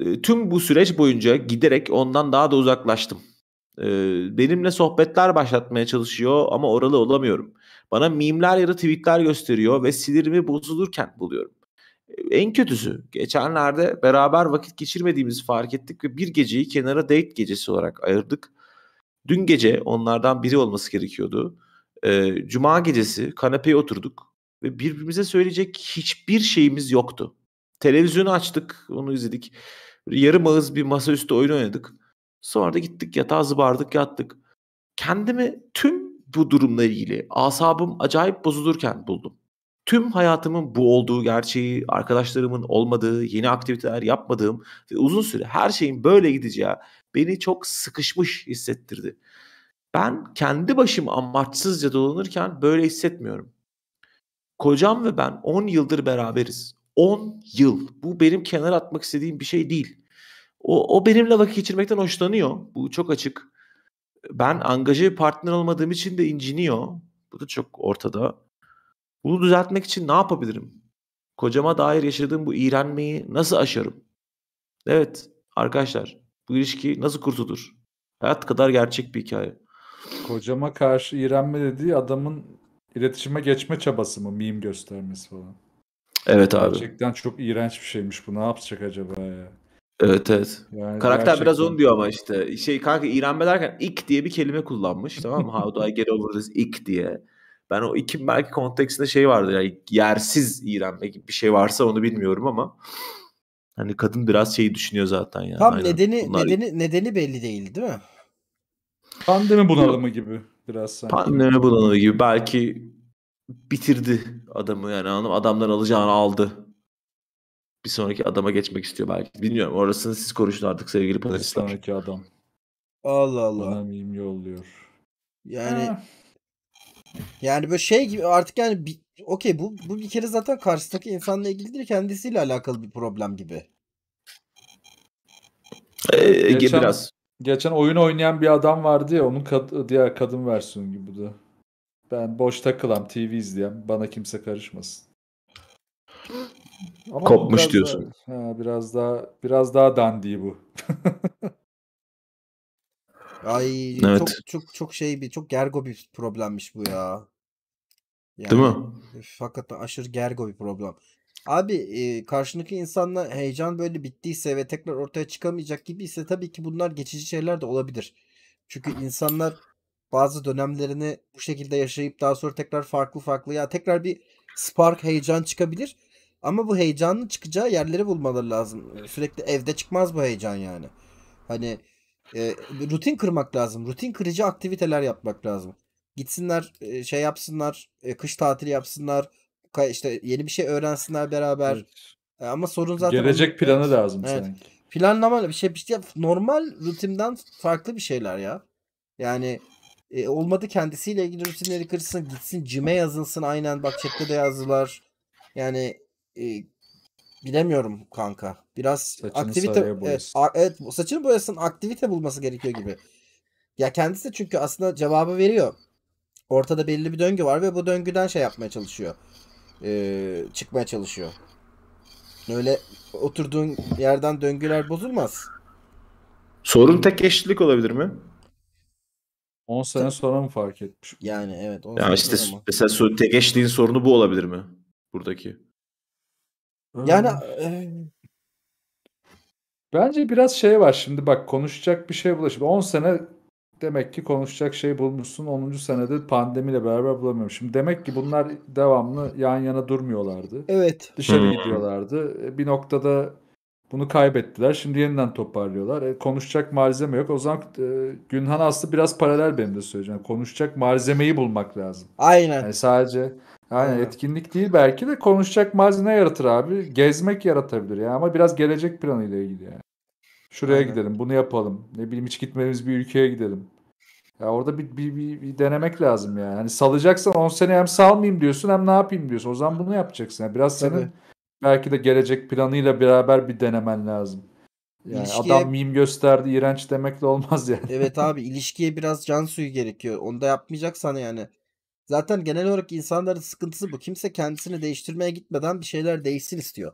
E, tüm bu süreç boyunca giderek ondan daha da uzaklaştım. E, benimle sohbetler başlatmaya çalışıyor ama oralı olamıyorum. Bana mimler ya da tweetler gösteriyor ve sinirimi bozulurken buluyorum. E, en kötüsü geçenlerde beraber vakit geçirmediğimizi fark ettik ve bir geceyi kenara date gecesi olarak ayırdık. Dün gece onlardan biri olması gerekiyordu. Cuma gecesi kanepeye oturduk ve birbirimize söyleyecek hiçbir şeyimiz yoktu televizyonu açtık. Onu izledik. Yarım ağız bir masaüstü oyun oynadık. Sonra da gittik yatağa zıbardık yattık. Kendimi tüm bu durumla ilgili asabım acayip bozulurken buldum. Tüm hayatımın bu olduğu gerçeği, arkadaşlarımın olmadığı, yeni aktiviteler yapmadığım ve uzun süre her şeyin böyle gideceği beni çok sıkışmış hissettirdi. Ben kendi başım amaçsızca dolanırken böyle hissetmiyorum. Kocam ve ben 10 yıldır beraberiz. 10 yıl. Bu benim kenara atmak istediğim bir şey değil. O, o benimle vakit geçirmekten hoşlanıyor. Bu çok açık. Ben angaje bir partner olmadığım için de inciniyor. Bu da çok ortada. Bunu düzeltmek için ne yapabilirim? Kocama dair yaşadığım bu iğrenmeyi nasıl aşarım? Evet arkadaşlar bu ilişki nasıl kurtulur? Hayat kadar gerçek bir hikaye. Kocama karşı iğrenme dediği adamın iletişime geçme çabası mı? Meme göstermesi falan. Evet abi. Gerçekten çok iğrenç bir şeymiş bu. Ne yapacak acaba ya? Evet evet. Yani Karakter gerçekten... biraz onu diyor ama işte. Şey kanka iğrenme derken ik diye bir kelime kullanmış tamam mı? How do I get over this ik diye. Ben o ikin belki kontekstinde şey vardı yani yersiz iğrenme gibi bir şey varsa onu bilmiyorum ama hani kadın biraz şeyi düşünüyor zaten yani. Tam Aynen. nedeni Bunlar... nedeni nedeni belli değil değil mi? Pandemi bunalımı gibi biraz sanki. Pandemi bunalımı gibi belki bitirdi adamı yani anladım adamdan alacağını aldı. Bir sonraki adama geçmek istiyor belki. Bilmiyorum. Orasını siz konuşun artık sevgili panelistler. Bir sonraki adam. Allah Allah. Bana meme yolluyor. Yani ha. yani böyle şey gibi artık yani bir, okey bu, bu bir kere zaten karşısındaki insanla ilgilidir kendisiyle alakalı bir problem gibi. Ee, geçen, biraz. Geçen oyun oynayan bir adam vardı ya onun kad diğer kadın versiyonu gibi bu da. Ben boş takılan TV izleyen, bana kimse karışmasın. Ama Kopmuş biraz diyorsun. Daha, ha, biraz daha biraz daha dandiği bu. *laughs* Ay evet. çok çok çok şey bir çok gergo bir problemmiş bu ya. Yani, Değil mi? Fakat aşırı gergo bir problem. Abi e, karşındaki insanla heyecan böyle bittiyse ve tekrar ortaya çıkamayacak gibi ise tabii ki bunlar geçici şeyler de olabilir. Çünkü insanlar bazı dönemlerini bu şekilde yaşayıp daha sonra tekrar farklı farklı ya tekrar bir spark heyecan çıkabilir. Ama bu heyecanın çıkacağı yerleri bulmaları lazım. Ee, sürekli evde çıkmaz bu heyecan yani. Hani e, rutin kırmak lazım. Rutin kırıcı aktiviteler yapmak lazım. Gitsinler e, şey yapsınlar, e, kış tatili yapsınlar. işte yeni bir şey öğrensinler beraber. Evet. E, ama sorun zaten gelecek planı evet. lazım evet. senin. Planlama bir şey bir şey normal rutinden farklı bir şeyler ya. Yani e, olmadı kendisiyle ilgili rutinleri kırsın gitsin cime yazılsın aynen bak chatte de yazdılar. Yani e, bilemiyorum kanka. Biraz aktivite evet, evet saçını boyasın aktivite bulması gerekiyor gibi. Ya kendisi de çünkü aslında cevabı veriyor. Ortada belli bir döngü var ve bu döngüden şey yapmaya çalışıyor. Ee, çıkmaya çalışıyor. Öyle oturduğun yerden döngüler bozulmaz. Sorun tek eşitlik olabilir mi? 10 sene sonra mı fark etmiş? Yani evet. Yani işte ama. mesela so Tegeşli'nin sorunu bu olabilir mi? Buradaki. Yani ee, e... bence biraz şey var şimdi bak konuşacak bir şey bulaşıp 10 sene demek ki konuşacak şey bulmuşsun 10. senede pandemiyle beraber bulamıyorum. Şimdi demek ki bunlar devamlı yan yana durmuyorlardı. Evet. Dışarı hmm. gidiyorlardı. E, bir noktada bunu kaybettiler. Şimdi yeniden toparlıyorlar. E, konuşacak malzeme yok. O zaman e, Günhan Aslı biraz paralel benim de söyleyeceğim. Konuşacak malzemeyi bulmak lazım. Aynen. Yani sadece yani Aynen. etkinlik değil belki de konuşacak malzeme yaratır abi. Gezmek yaratabilir ya ama biraz gelecek planıyla ilgili yani. Şuraya Aynen. gidelim, bunu yapalım. Ne bileyim hiç gitmediğimiz bir ülkeye gidelim. Ya orada bir, bir, bir, bir denemek lazım yani. Hani salacaksan 10 sene hem salmayayım diyorsun hem ne yapayım diyorsun. O zaman bunu yapacaksın. Yani biraz Tabii. senin belki de gelecek planıyla beraber bir denemen lazım. Yani ilişkiye... adam meme gösterdi iğrenç demekle olmaz yani. Evet *laughs* abi ilişkiye biraz can suyu gerekiyor. Onu da yapmayacaksan yani. Zaten genel olarak insanların sıkıntısı bu. Kimse kendisini değiştirmeye gitmeden bir şeyler değişsin istiyor.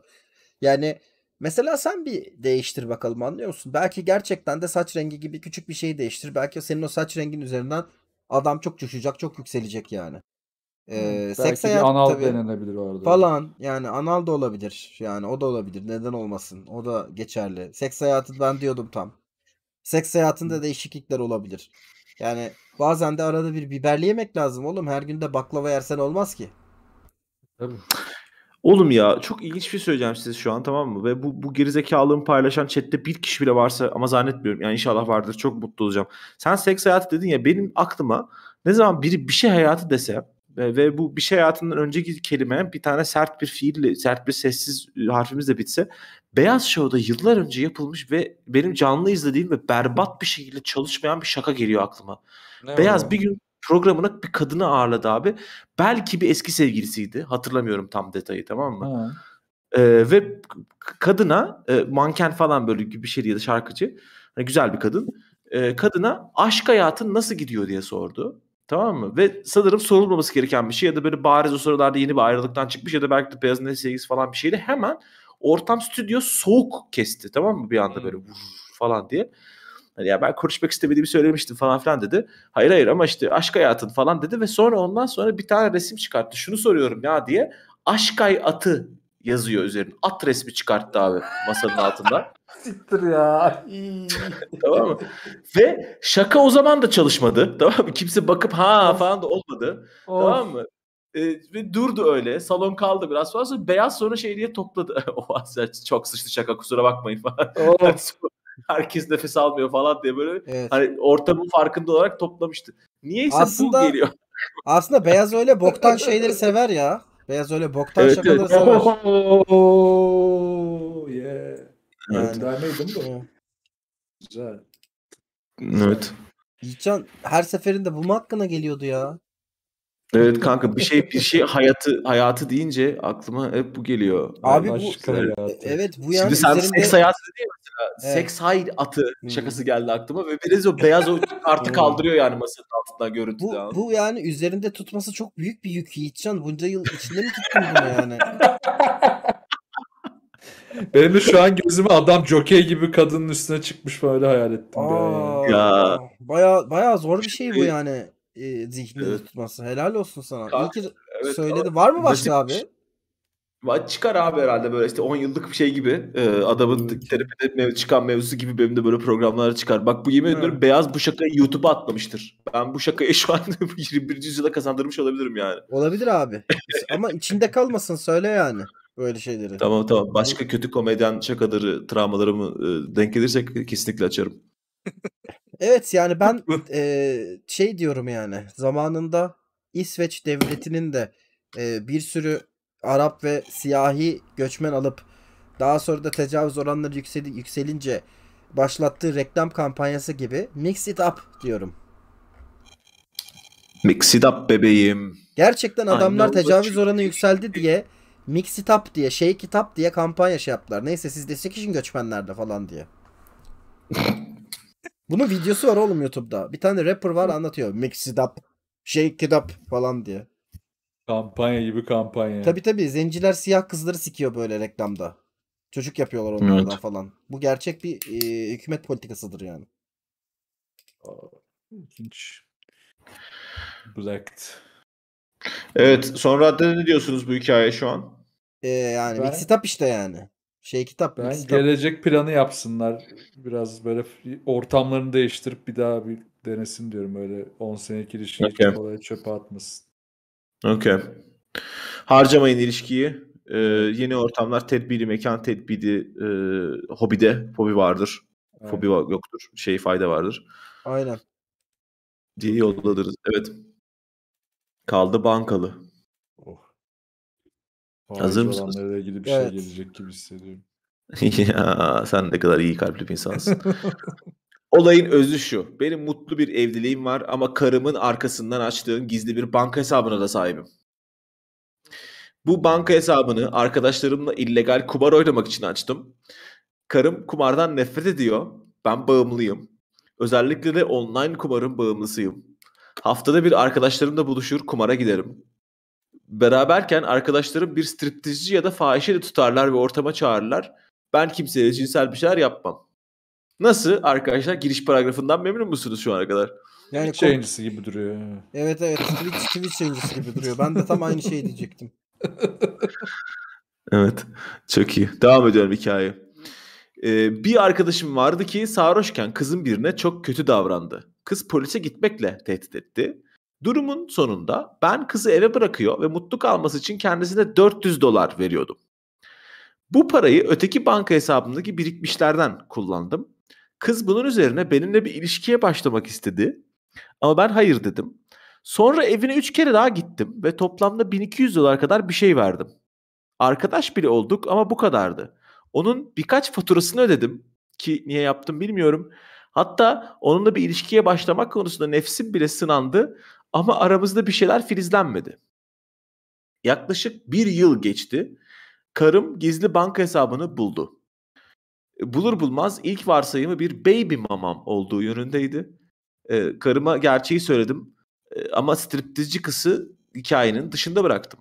Yani mesela sen bir değiştir bakalım anlıyor musun? Belki gerçekten de saç rengi gibi küçük bir şeyi değiştir. Belki senin o saç rengin üzerinden adam çok coşacak, çok yükselecek yani. Ee, Belki seks hayatı anal tabii denilebilir orada. Falan yani anal da olabilir. Yani o da olabilir. Neden olmasın? O da geçerli. Seks hayatı ben diyordum tam. Seks hayatında değişiklikler olabilir. Yani bazen de arada bir biberli yemek lazım oğlum. Her gün de baklava yersen olmaz ki. Tabii. Oğlum ya çok ilginç bir şey söyleyeceğim size şu an tamam mı? Ve bu, bu gerizekalığımı paylaşan chatte bir kişi bile varsa ama zannetmiyorum. Yani inşallah vardır çok mutlu olacağım. Sen seks hayatı dedin ya benim aklıma ne zaman biri bir şey hayatı desem e, ve bu bir şey hayatından önceki kelime bir tane sert bir fiil, sert bir sessiz e, harfimizle bitse Beyaz Show'da yıllar önce yapılmış ve benim canlı izlediğim ve berbat bir şekilde çalışmayan bir şaka geliyor aklıma. Ne Beyaz var? bir gün programına bir kadını ağırladı abi. Belki bir eski sevgilisiydi. Hatırlamıyorum tam detayı tamam mı? Ee, ve kadına e, manken falan böyle gibi bir şeydi, ya da şarkıcı. Hani güzel bir kadın. E, kadına aşk hayatın nasıl gidiyor diye sordu. Tamam mı? Ve sanırım sorulmaması gereken bir şey ya da böyle bariz o sıralarda yeni bir ayrılıktan çıkmış ya da belki de Beyaz Nehir sevgisi falan bir şeydi. Hemen ortam stüdyo soğuk kesti tamam mı? Bir anda böyle hmm. falan diye. Hani ya ben konuşmak istemediğimi söylemiştim falan filan dedi. Hayır hayır ama işte aşk hayatın falan dedi ve sonra ondan sonra bir tane resim çıkarttı. Şunu soruyorum ya diye aşk ay atı yazıyor üzerine. At resmi çıkarttı abi masanın altında. *laughs* Siktir ya. *laughs* tamam mı? Ve şaka o zaman da çalışmadı. *laughs* Tamam mı? Kimse bakıp ha falan da olmadı. Of. Tamam mı? E, ve durdu öyle. Salon kaldı biraz sonra. sonra beyaz sonra şey diye topladı. o oh, çok sıçtı şaka kusura bakmayın falan. Herkes nefes almıyor falan diye böyle evet. hani ortamın farkında olarak toplamıştı. Niyeyse aslında, bu geliyor. aslında beyaz öyle boktan şeyleri sever ya. Beyaz öyle boktan evet, şakaları evet. sever. Oh, oh, oh, yeah. Evet. Ben daha de. Güzel. Evet. Yiğitcan her seferinde bu mu hakkına geliyordu ya? Evet kanka bir şey bir şey hayatı hayatı deyince aklıma hep bu geliyor. Abi bu e, evet bu yani Şimdi sen üzerinde... seks hayatı değil mesela. Evet. Seks hayatı şakası geldi aklıma ve biraz o beyaz o *laughs* kartı kaldırıyor yani masanın altından görüntüde. Bu, abi. bu yani üzerinde tutması çok büyük bir yük Yiğitcan. Bunca yıl içinde mi tuttun bunu yani? *laughs* Benim de şu an gözüme adam jockey gibi kadının üstüne çıkmış böyle hayal ettim. Aa, be. ya. Baya, baya zor bir şey bu şey yani e, zihinde tutması. Helal olsun sana. Ka- İyi ki evet, söyledi. Var mı başka abi? Çıkar abi herhalde böyle işte 10 yıllık bir şey gibi e, adamın terapide mev- çıkan mevzusu gibi benim de böyle programlar çıkar. Bak bu yemin ediyorum Beyaz bu şakayı YouTube'a atlamıştır. Ben bu şakayı şu an 21. *laughs* yüzyıla kazandırmış olabilirim yani. Olabilir abi. Ama içinde kalmasın söyle yani böyle şeyleri. Tamam tamam. Başka kötü komedyen şakaları, travmalarımı denk gelirsek kesinlikle açarım. *laughs* Evet yani ben e, şey diyorum yani zamanında İsveç devletinin de e, bir sürü Arap ve siyahi göçmen alıp daha sonra da tecavüz oranları yükseli, yükselince başlattığı reklam kampanyası gibi mix it up diyorum. Mix it up bebeğim. Gerçekten adamlar tecavüz oranı yükseldi diye mix it up diye şey kitap diye kampanya şey yaptılar. Neyse siz destek için göçmenlerde falan diye. *laughs* Bunun videosu var oğlum YouTube'da. Bir tane rapper var anlatıyor. Mix it up, shake it up falan diye. Kampanya gibi kampanya. Tabi tabi zenciler siyah kızları sikiyor böyle reklamda. Çocuk yapıyorlar onlardan evet. falan. Bu gerçek bir e, hükümet politikasıdır yani. İlginç. Blacked. Evet son raddede ne diyorsunuz bu hikaye şu an? Ee, yani mix it up işte yani. Şey kitap ben kitap. gelecek planı yapsınlar. Biraz böyle ortamlarını değiştirip bir daha bir denesin diyorum. Öyle 10 senelik ilişkiyi okay. çöpe atmasın. Okey. Harcamayın ilişkiyi. Ee, yeni ortamlar tedbiri, mekan tedbiri e, hobide fobi vardır. Aynen. Fobi yoktur. Şey fayda vardır. Aynen. Diye yolladırız. Evet. Kaldı bankalı. Faiz Hazır mısın? Nereye ilgili bir şey Evet. şey gelecek gibi hissediyorum. *laughs* ya sen ne kadar iyi kalpli bir insansın. *laughs* Olayın özü şu. Benim mutlu bir evliliğim var ama karımın arkasından açtığım gizli bir banka hesabına da sahibim. Bu banka hesabını arkadaşlarımla illegal kumar oynamak için açtım. Karım kumardan nefret ediyor. Ben bağımlıyım. Özellikle de online kumarın bağımlısıyım. Haftada bir arkadaşlarımla buluşur kumara giderim beraberken arkadaşlarım bir striptizci ya da fahişe de tutarlar ve ortama çağırırlar. Ben kimseye cinsel bir şeyler yapmam. Nasıl arkadaşlar giriş paragrafından memnun musunuz şu ana kadar? Yani Twitch yayıncısı gibi duruyor. Evet evet Twitch, Twitch yayıncısı gibi duruyor. Ben de tam aynı şey diyecektim. *laughs* evet çok iyi. Devam ediyorum hikayeyi. Ee, bir arkadaşım vardı ki sarhoşken kızın birine çok kötü davrandı. Kız polise gitmekle tehdit etti. Durumun sonunda ben kızı eve bırakıyor ve mutluluk alması için kendisine 400 dolar veriyordum. Bu parayı öteki banka hesabındaki birikmişlerden kullandım. Kız bunun üzerine benimle bir ilişkiye başlamak istedi. Ama ben hayır dedim. Sonra evine 3 kere daha gittim ve toplamda 1200 dolar kadar bir şey verdim. Arkadaş bile olduk ama bu kadardı. Onun birkaç faturasını ödedim ki niye yaptım bilmiyorum. Hatta onunla bir ilişkiye başlamak konusunda nefsim bile sınandı ama aramızda bir şeyler filizlenmedi. Yaklaşık bir yıl geçti. Karım gizli banka hesabını buldu. E, bulur bulmaz ilk varsayımı bir baby mamam olduğu yönündeydi. Ee, karıma gerçeği söyledim e, ama striptizci kızı hikayenin dışında bıraktım.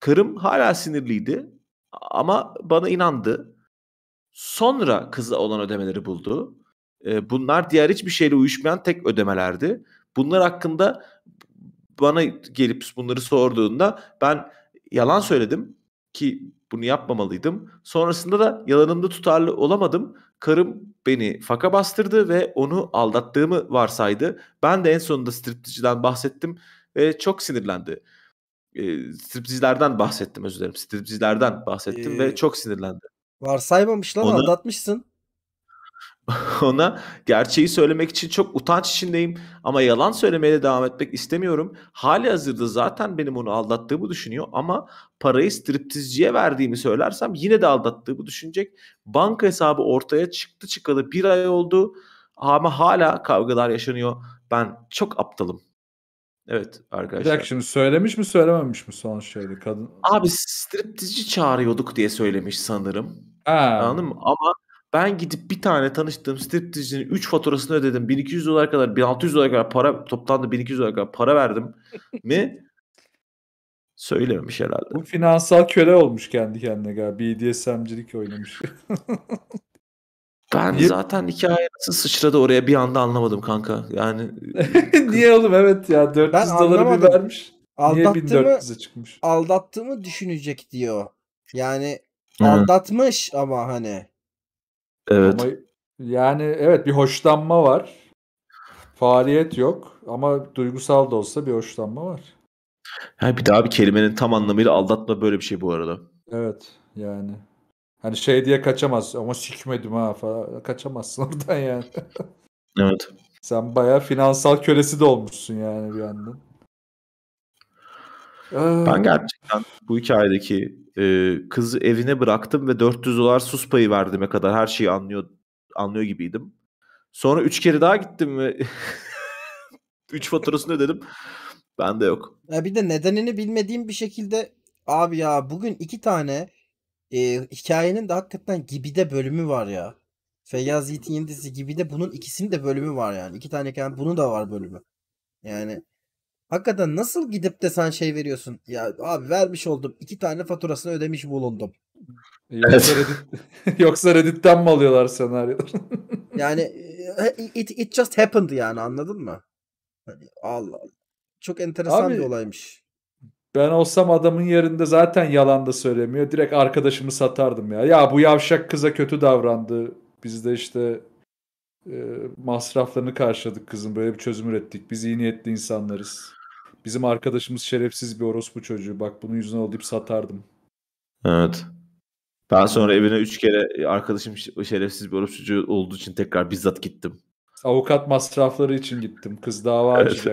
Karım hala sinirliydi ama bana inandı. Sonra kızla olan ödemeleri buldu. E, bunlar diğer hiçbir şeyle uyuşmayan tek ödemelerdi. Bunlar hakkında bana gelip bunları sorduğunda ben yalan söyledim ki bunu yapmamalıydım. Sonrasında da yalanımda tutarlı olamadım. Karım beni faka bastırdı ve onu aldattığımı varsaydı. Ben de en sonunda striptizciden bahsettim ve çok sinirlendi. E, striptizlerden bahsettim özür dilerim. Striptizlerden bahsettim ee, ve çok sinirlendi. Varsaymamış lan Onu... aldatmışsın. *laughs* ona gerçeği söylemek için çok utanç içindeyim ama yalan söylemeye de devam etmek istemiyorum. Hali hazırda zaten benim onu aldattığımı düşünüyor ama parayı striptizciye verdiğimi söylersem yine de aldattığımı düşünecek. Banka hesabı ortaya çıktı çıkalı bir ay oldu ama hala kavgalar yaşanıyor. Ben çok aptalım. Evet arkadaşlar. Bir dakika şimdi söylemiş mi söylememiş mi son şeyde kadın? Abi striptizci çağırıyorduk diye söylemiş sanırım. Ha. Anladın mı? Ama ben gidip bir tane tanıştığım striptizcinin 3 faturasını ödedim. 1200 dolar kadar, 1600 dolar kadar para, toplamda 1200 dolar kadar para verdim *laughs* mi? Söylememiş herhalde. Bu finansal köle olmuş kendi kendine galiba. BDSM'cilik oynamış. *laughs* ben Niye? zaten hikaye nasıl sıçradı oraya bir anda anlamadım kanka. Yani *laughs* Niye oğlum evet ya 400 Ben doları bir vermiş. Niye Aldattığımı, 1400'e çıkmış? aldattığımı düşünecek diyor. Yani Hı. aldatmış ama hani. Evet. Ama yani evet bir hoşlanma var. Faaliyet yok ama duygusal da olsa bir hoşlanma var. Ha bir daha bir kelimenin tam anlamıyla aldatma böyle bir şey bu arada. Evet yani. Hani şey diye kaçamaz ama sikmedim ha falan. Kaçamazsın *laughs* oradan yani. evet. Sen bayağı finansal kölesi de olmuşsun yani bir yandan. Ben ee, gerçekten bu hikayedeki e, kızı evine bıraktım ve 400 dolar sus payı verdiğime kadar her şeyi anlıyor anlıyor gibiydim. Sonra 3 kere daha gittim ve 3 *laughs* faturasını ödedim. Ben de yok. Ya bir de nedenini bilmediğim bir şekilde abi ya bugün iki tane e, hikayenin de hakikaten gibi de bölümü var ya. Feyyaz Yiğit'in yeni gibi de bunun ikisinin de bölümü var yani. İki tane hikayenin bunu da var bölümü. Yani Hakikaten nasıl gidip de sen şey veriyorsun? Ya abi vermiş oldum. iki tane faturasını ödemiş bulundum. Yoksa, Reddit, *laughs* yoksa Reddit'ten mi alıyorlar senaryoları? *laughs* yani e, it, it just happened yani anladın mı? Hani, Allah Çok enteresan abi, bir olaymış. Ben olsam adamın yerinde zaten yalan da söylemiyor. Direkt arkadaşımı satardım ya. Ya bu yavşak kıza kötü davrandı. Biz de işte e, masraflarını karşıladık kızın. Böyle bir çözüm ürettik. Biz iyi niyetli insanlarız. Bizim arkadaşımız şerefsiz bir orospu çocuğu. Bak bunun yüzüne ol satardım. Evet. Ben sonra evine üç kere arkadaşım şerefsiz bir orospu çocuğu olduğu için tekrar bizzat gittim. Avukat masrafları için gittim. Kız dava evet.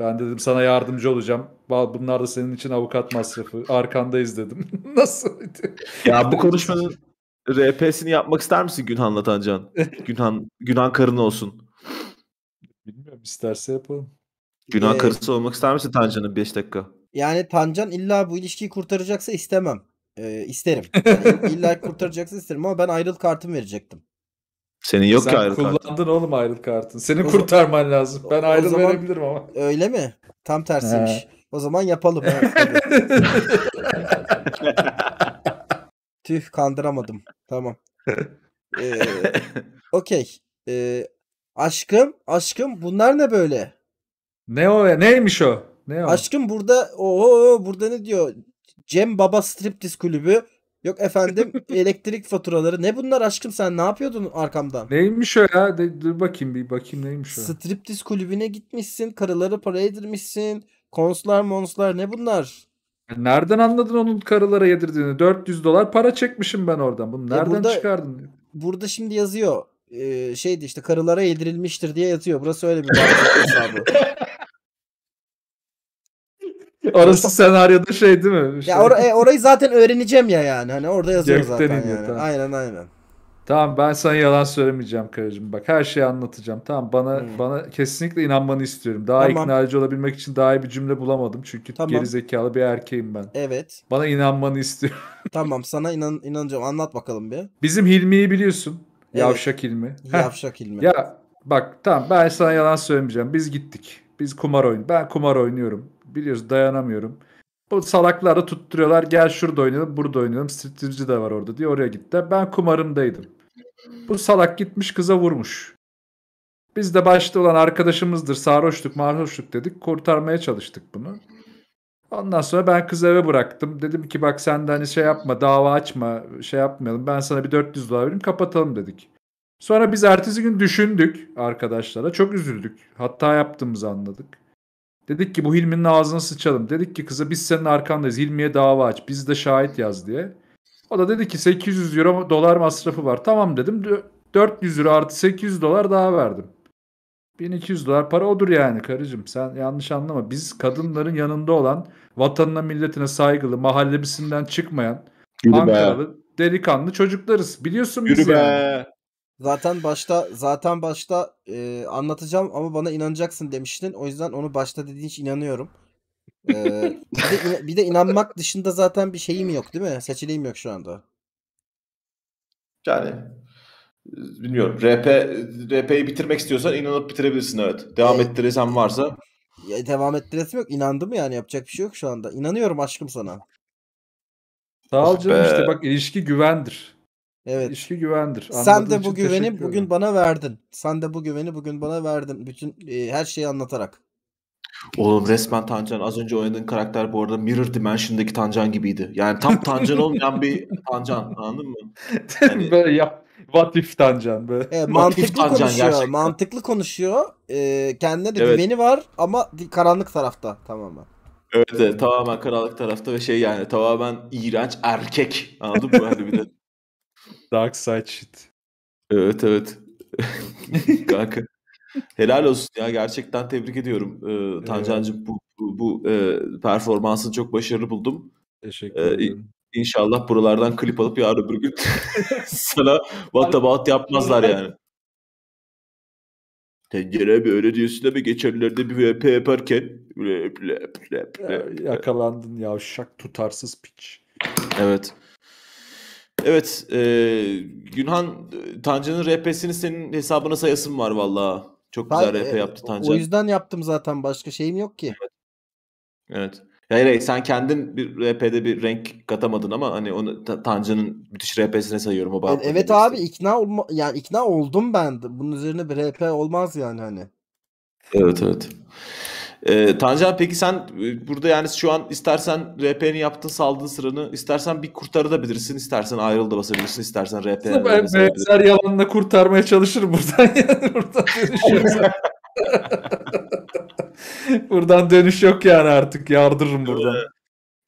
Ben dedim sana yardımcı olacağım. Bunlar da senin için avukat masrafı. Arkandayız dedim. *laughs* Nasıl? *laughs* Ya bu konuşmanın RP'sini yapmak ister misin Günhan'la Tancan? *laughs* Günhan, Günhan karın olsun. Bilmiyorum isterse yapalım. Günah ee, karısı olmak ister misin Tancan'ın 5 dakika? Yani Tancan illa bu ilişkiyi kurtaracaksa istemem. Ee, isterim. *laughs* Yani illa kurtaracaksa isterim ama ben ayrıl kartımı verecektim. Senin yok Sen ki ayrıl kullandın kartın. oğlum ayrıl kartın. Seni o kurtarman lazım. Ben ayrıl zaman, verebilirim ama. Öyle mi? Tam tersiymiş. O zaman yapalım. *laughs* Tüh kandıramadım. Tamam. Ee, *laughs* Okey. Ee, aşkım, aşkım bunlar ne böyle? Ne o ya? Neymiş o? Ne o? Aşkım burada oho burada ne diyor? Cem Baba Striptiz Kulübü. Yok efendim *laughs* elektrik faturaları. Ne bunlar aşkım sen ne yapıyordun arkamdan? Neymiş o ya? De, dur bakayım bir bakayım neymiş o. Striptiz kulübüne gitmişsin. Karıları para yedirmişsin. Konslar monslar ne bunlar? Nereden anladın onun karılara yedirdiğini? 400 dolar para çekmişim ben oradan. Bunu nereden e burada, çıkardın? Burada şimdi yazıyor. Ee, şeydi işte karılara yedirilmiştir diye yazıyor. Burası öyle bir *laughs* hesabı. Orası senaryoda şey değil mi? Şey. Ya or e, orayı zaten öğreneceğim ya yani. Hani orada yazıyor Gökten zaten iniyor, yani. Tamam. Aynen aynen. Tamam ben sana yalan söylemeyeceğim karıcığım. Bak her şeyi anlatacağım. Tamam bana hmm. bana kesinlikle inanmanı istiyorum. Daha tamam. ikna olabilmek için daha iyi bir cümle bulamadım. Çünkü tamam. geri zekalı bir erkeğim ben. Evet. Bana inanmanı istiyorum. *laughs* tamam sana inan inanacağım. Anlat bakalım bir. Bizim Hilmi'yi biliyorsun. Evet. Yavşak Hilmi. Yavşak Hilmi. Ya bak tamam ben sana yalan söylemeyeceğim. Biz gittik. Biz kumar oyun. Ben kumar oynuyorum biliyoruz dayanamıyorum. Bu salakları tutturuyorlar gel şurada oynayalım burada oynayalım striptizci de var orada diye oraya gitti. Ben kumarımdaydım. Bu salak gitmiş kıza vurmuş. Biz de başta olan arkadaşımızdır sarhoşluk marhoşluk dedik kurtarmaya çalıştık bunu. Ondan sonra ben kızı eve bıraktım. Dedim ki bak sen de hani şey yapma dava açma şey yapmayalım ben sana bir 400 dolar vereyim kapatalım dedik. Sonra biz ertesi gün düşündük arkadaşlara çok üzüldük hatta yaptığımızı anladık. Dedik ki bu Hilmi'nin ağzına sıçalım. Dedik ki kıza biz senin arkandayız. Hilmi'ye dava aç. Biz de şahit yaz diye. O da dedi ki 800 euro dolar masrafı var. Tamam dedim. 400 euro artı 800 dolar daha verdim. 1200 dolar para odur yani karıcığım. Sen yanlış anlama. Biz kadınların yanında olan, vatanına milletine saygılı, mahallebisinden çıkmayan Yürü Ankaralı be. delikanlı çocuklarız. Biliyorsun Yürü biz be. yani. Zaten başta zaten başta e, anlatacağım ama bana inanacaksın demiştin. O yüzden onu başta dediğin için inanıyorum. Ee, *laughs* bir, de, bir de inanmak dışında zaten bir şeyim yok değil mi? Seçeneğim yok şu anda. Yani bilmiyorum. RP RP'yi bitirmek istiyorsan inanıp bitirebilirsin evet. Devam e, ettirirsen varsa. Ya, devam ettiresim yok. İnandım yani yapacak bir şey yok şu anda. İnanıyorum aşkım sana. Sağ ol ah canım işte bak ilişki güvendir. Evet. İlişki güvendir. Sen de bu güveni bugün bana verdin. Sen de bu güveni bugün bana verdin. Bütün e, her şeyi anlatarak. Oğlum resmen Tancan az önce oynadığın karakter bu arada Mirror Dimension'daki Tancan gibiydi. Yani tam Tancan olmayan bir Tancan anladın mı? Yani... *laughs* böyle yap. What if Tancan böyle. Evet, mantıklı tancan konuşuyor. Gerçekten. Mantıklı konuşuyor. Ee, kendine de evet. güveni var ama karanlık tarafta tamamen. Evet, evet tamamen karanlık tarafta ve şey yani tamamen iğrenç erkek anladın mı? Hani bir de Dark side shit. Evet evet. *laughs* Kanka. Helal olsun ya gerçekten tebrik ediyorum ee, Tancancığım bu, bu, bu e, performansını çok başarılı buldum. Teşekkür ee, ederim. Ee, inşallah buralardan klip alıp yarın öbür gün *laughs* sana what yapmazlar yani. Tencere bir öyle diyorsun da bir geçenlerde bir VP yaparken blep, blep, blep, blep. yakalandın yavşak tutarsız piç. Evet. Evet. E, Günhan Tancan'ın RP'sini senin hesabına sayasım var vallahi Çok ben, güzel RP e, yaptı Tancan. O yüzden yaptım zaten. Başka şeyim yok ki. Evet. Hayır hayır sen kendin bir RP'de bir renk katamadın ama hani onu Tancan'ın müthiş RP'sine sayıyorum o e, Evet, evet abi ikna olma, yani ikna oldum ben. Bunun üzerine bir RP olmaz yani hani. Evet evet. Ee, Tancan peki sen e, burada yani şu an istersen RP'ni yaptın saldın sıranı istersen bir kurtarabilirsin istersen ayrıl da basabilirsin istersen RP'ni Ben benzer yalanla kurtarmaya çalışırım buradan *laughs* yani buradan dönüş yok. *laughs* buradan dönüş yok yani artık yardırırım buradan.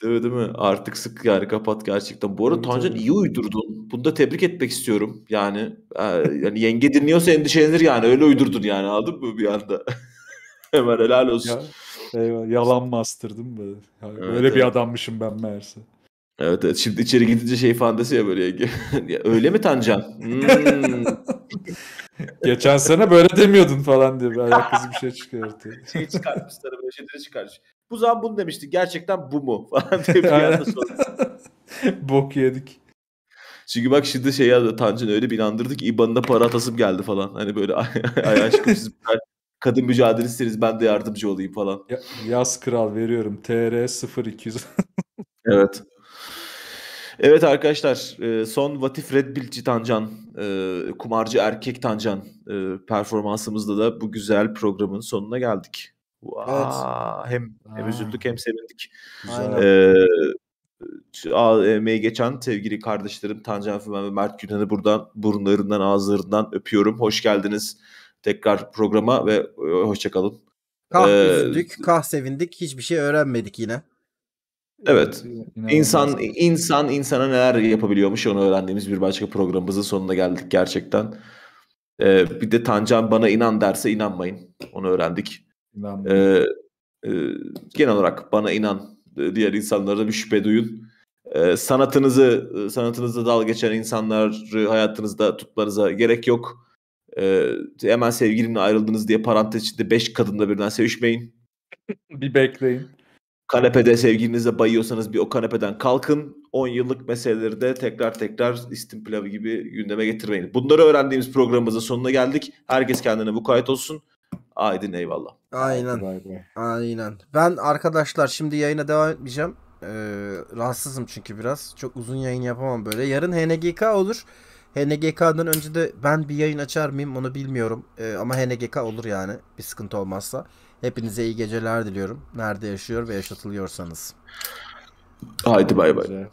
Değil mi, değil mi? Artık sık yani kapat gerçekten. Bu arada evet, Tancan iyi uydurdun. Bunu da tebrik etmek istiyorum. Yani e, yani yenge dinliyorsa endişelenir yani. Öyle uydurdun yani aldın mı bir anda? Hemen helal olsun. Ya, eyvah, yalan master değil Yani evet, öyle evet. bir adammışım ben meğerse. Evet, evet şimdi içeri gidince şey fantezi ya böyle. *laughs* ya, öyle mi Tancan? Hmm. *laughs* Geçen sene böyle demiyordun falan diye. Ayak kızı bir şey çıkıyor çıkartıyor. *laughs* şey çıkartmışlar böyle şeyleri çıkarmış. Bu zaman bunu demişti. Gerçekten bu mu? Falan diye bir anda sordu. Bok yedik. Çünkü bak şimdi şey ya Tancan öyle bir inandırdı ki para atasım geldi falan. Hani böyle ay, ay aşkım siz kadın mücadele isteriz ben de yardımcı olayım falan. Ya, yaz kral veriyorum. TR 0200. *laughs* evet. Evet arkadaşlar e, son Vatif Red Bull Tancan e, kumarcı erkek Tancan e, performansımızda da bu güzel programın sonuna geldik. Wow. Evet. Hem, hem üzüldük hem sevindik. Güzel. Ee, emeği geçen sevgili kardeşlerim Tancan Fümen ve Mert Günhan'ı buradan burunlarından ağızlarından öpüyorum. Hoş geldiniz. Tekrar programa ve e, hoşçakalın. Kah ee, kah sevindik. Hiçbir şey öğrenmedik yine. Evet. Ee, insan insan insana neler yapabiliyormuş onu öğrendiğimiz bir başka programımızın sonuna geldik gerçekten. Ee, bir de Tancan bana inan derse inanmayın. Onu öğrendik. Ee, e, genel olarak bana inan e, diğer insanlara da bir şüphe duyun. Ee, sanatınızı e, sanatınızda dalga geçen insanları hayatınızda tutmanıza gerek yok. Ee, hemen sevgilimle ayrıldınız diye parantez içinde 5 kadınla birden sevişmeyin. *laughs* bir bekleyin. Kanepede sevgilinizle bayıyorsanız bir o kanepeden kalkın. 10 yıllık meseleleri de tekrar tekrar istim pilavı gibi gündeme getirmeyin. Bunları öğrendiğimiz programımızın sonuna geldik. Herkes kendine bu kayıt olsun. Aydın eyvallah. Aynen. Aynen. Ben arkadaşlar şimdi yayına devam etmeyeceğim. Ee, rahatsızım çünkü biraz. Çok uzun yayın yapamam böyle. Yarın HNGK olur. HNGK'dan önce de ben bir yayın açar mıyım onu bilmiyorum. Ee, ama HNGK olur yani bir sıkıntı olmazsa. Hepinize iyi geceler diliyorum. Nerede yaşıyor ve yaşatılıyorsanız. Haydi bay bay.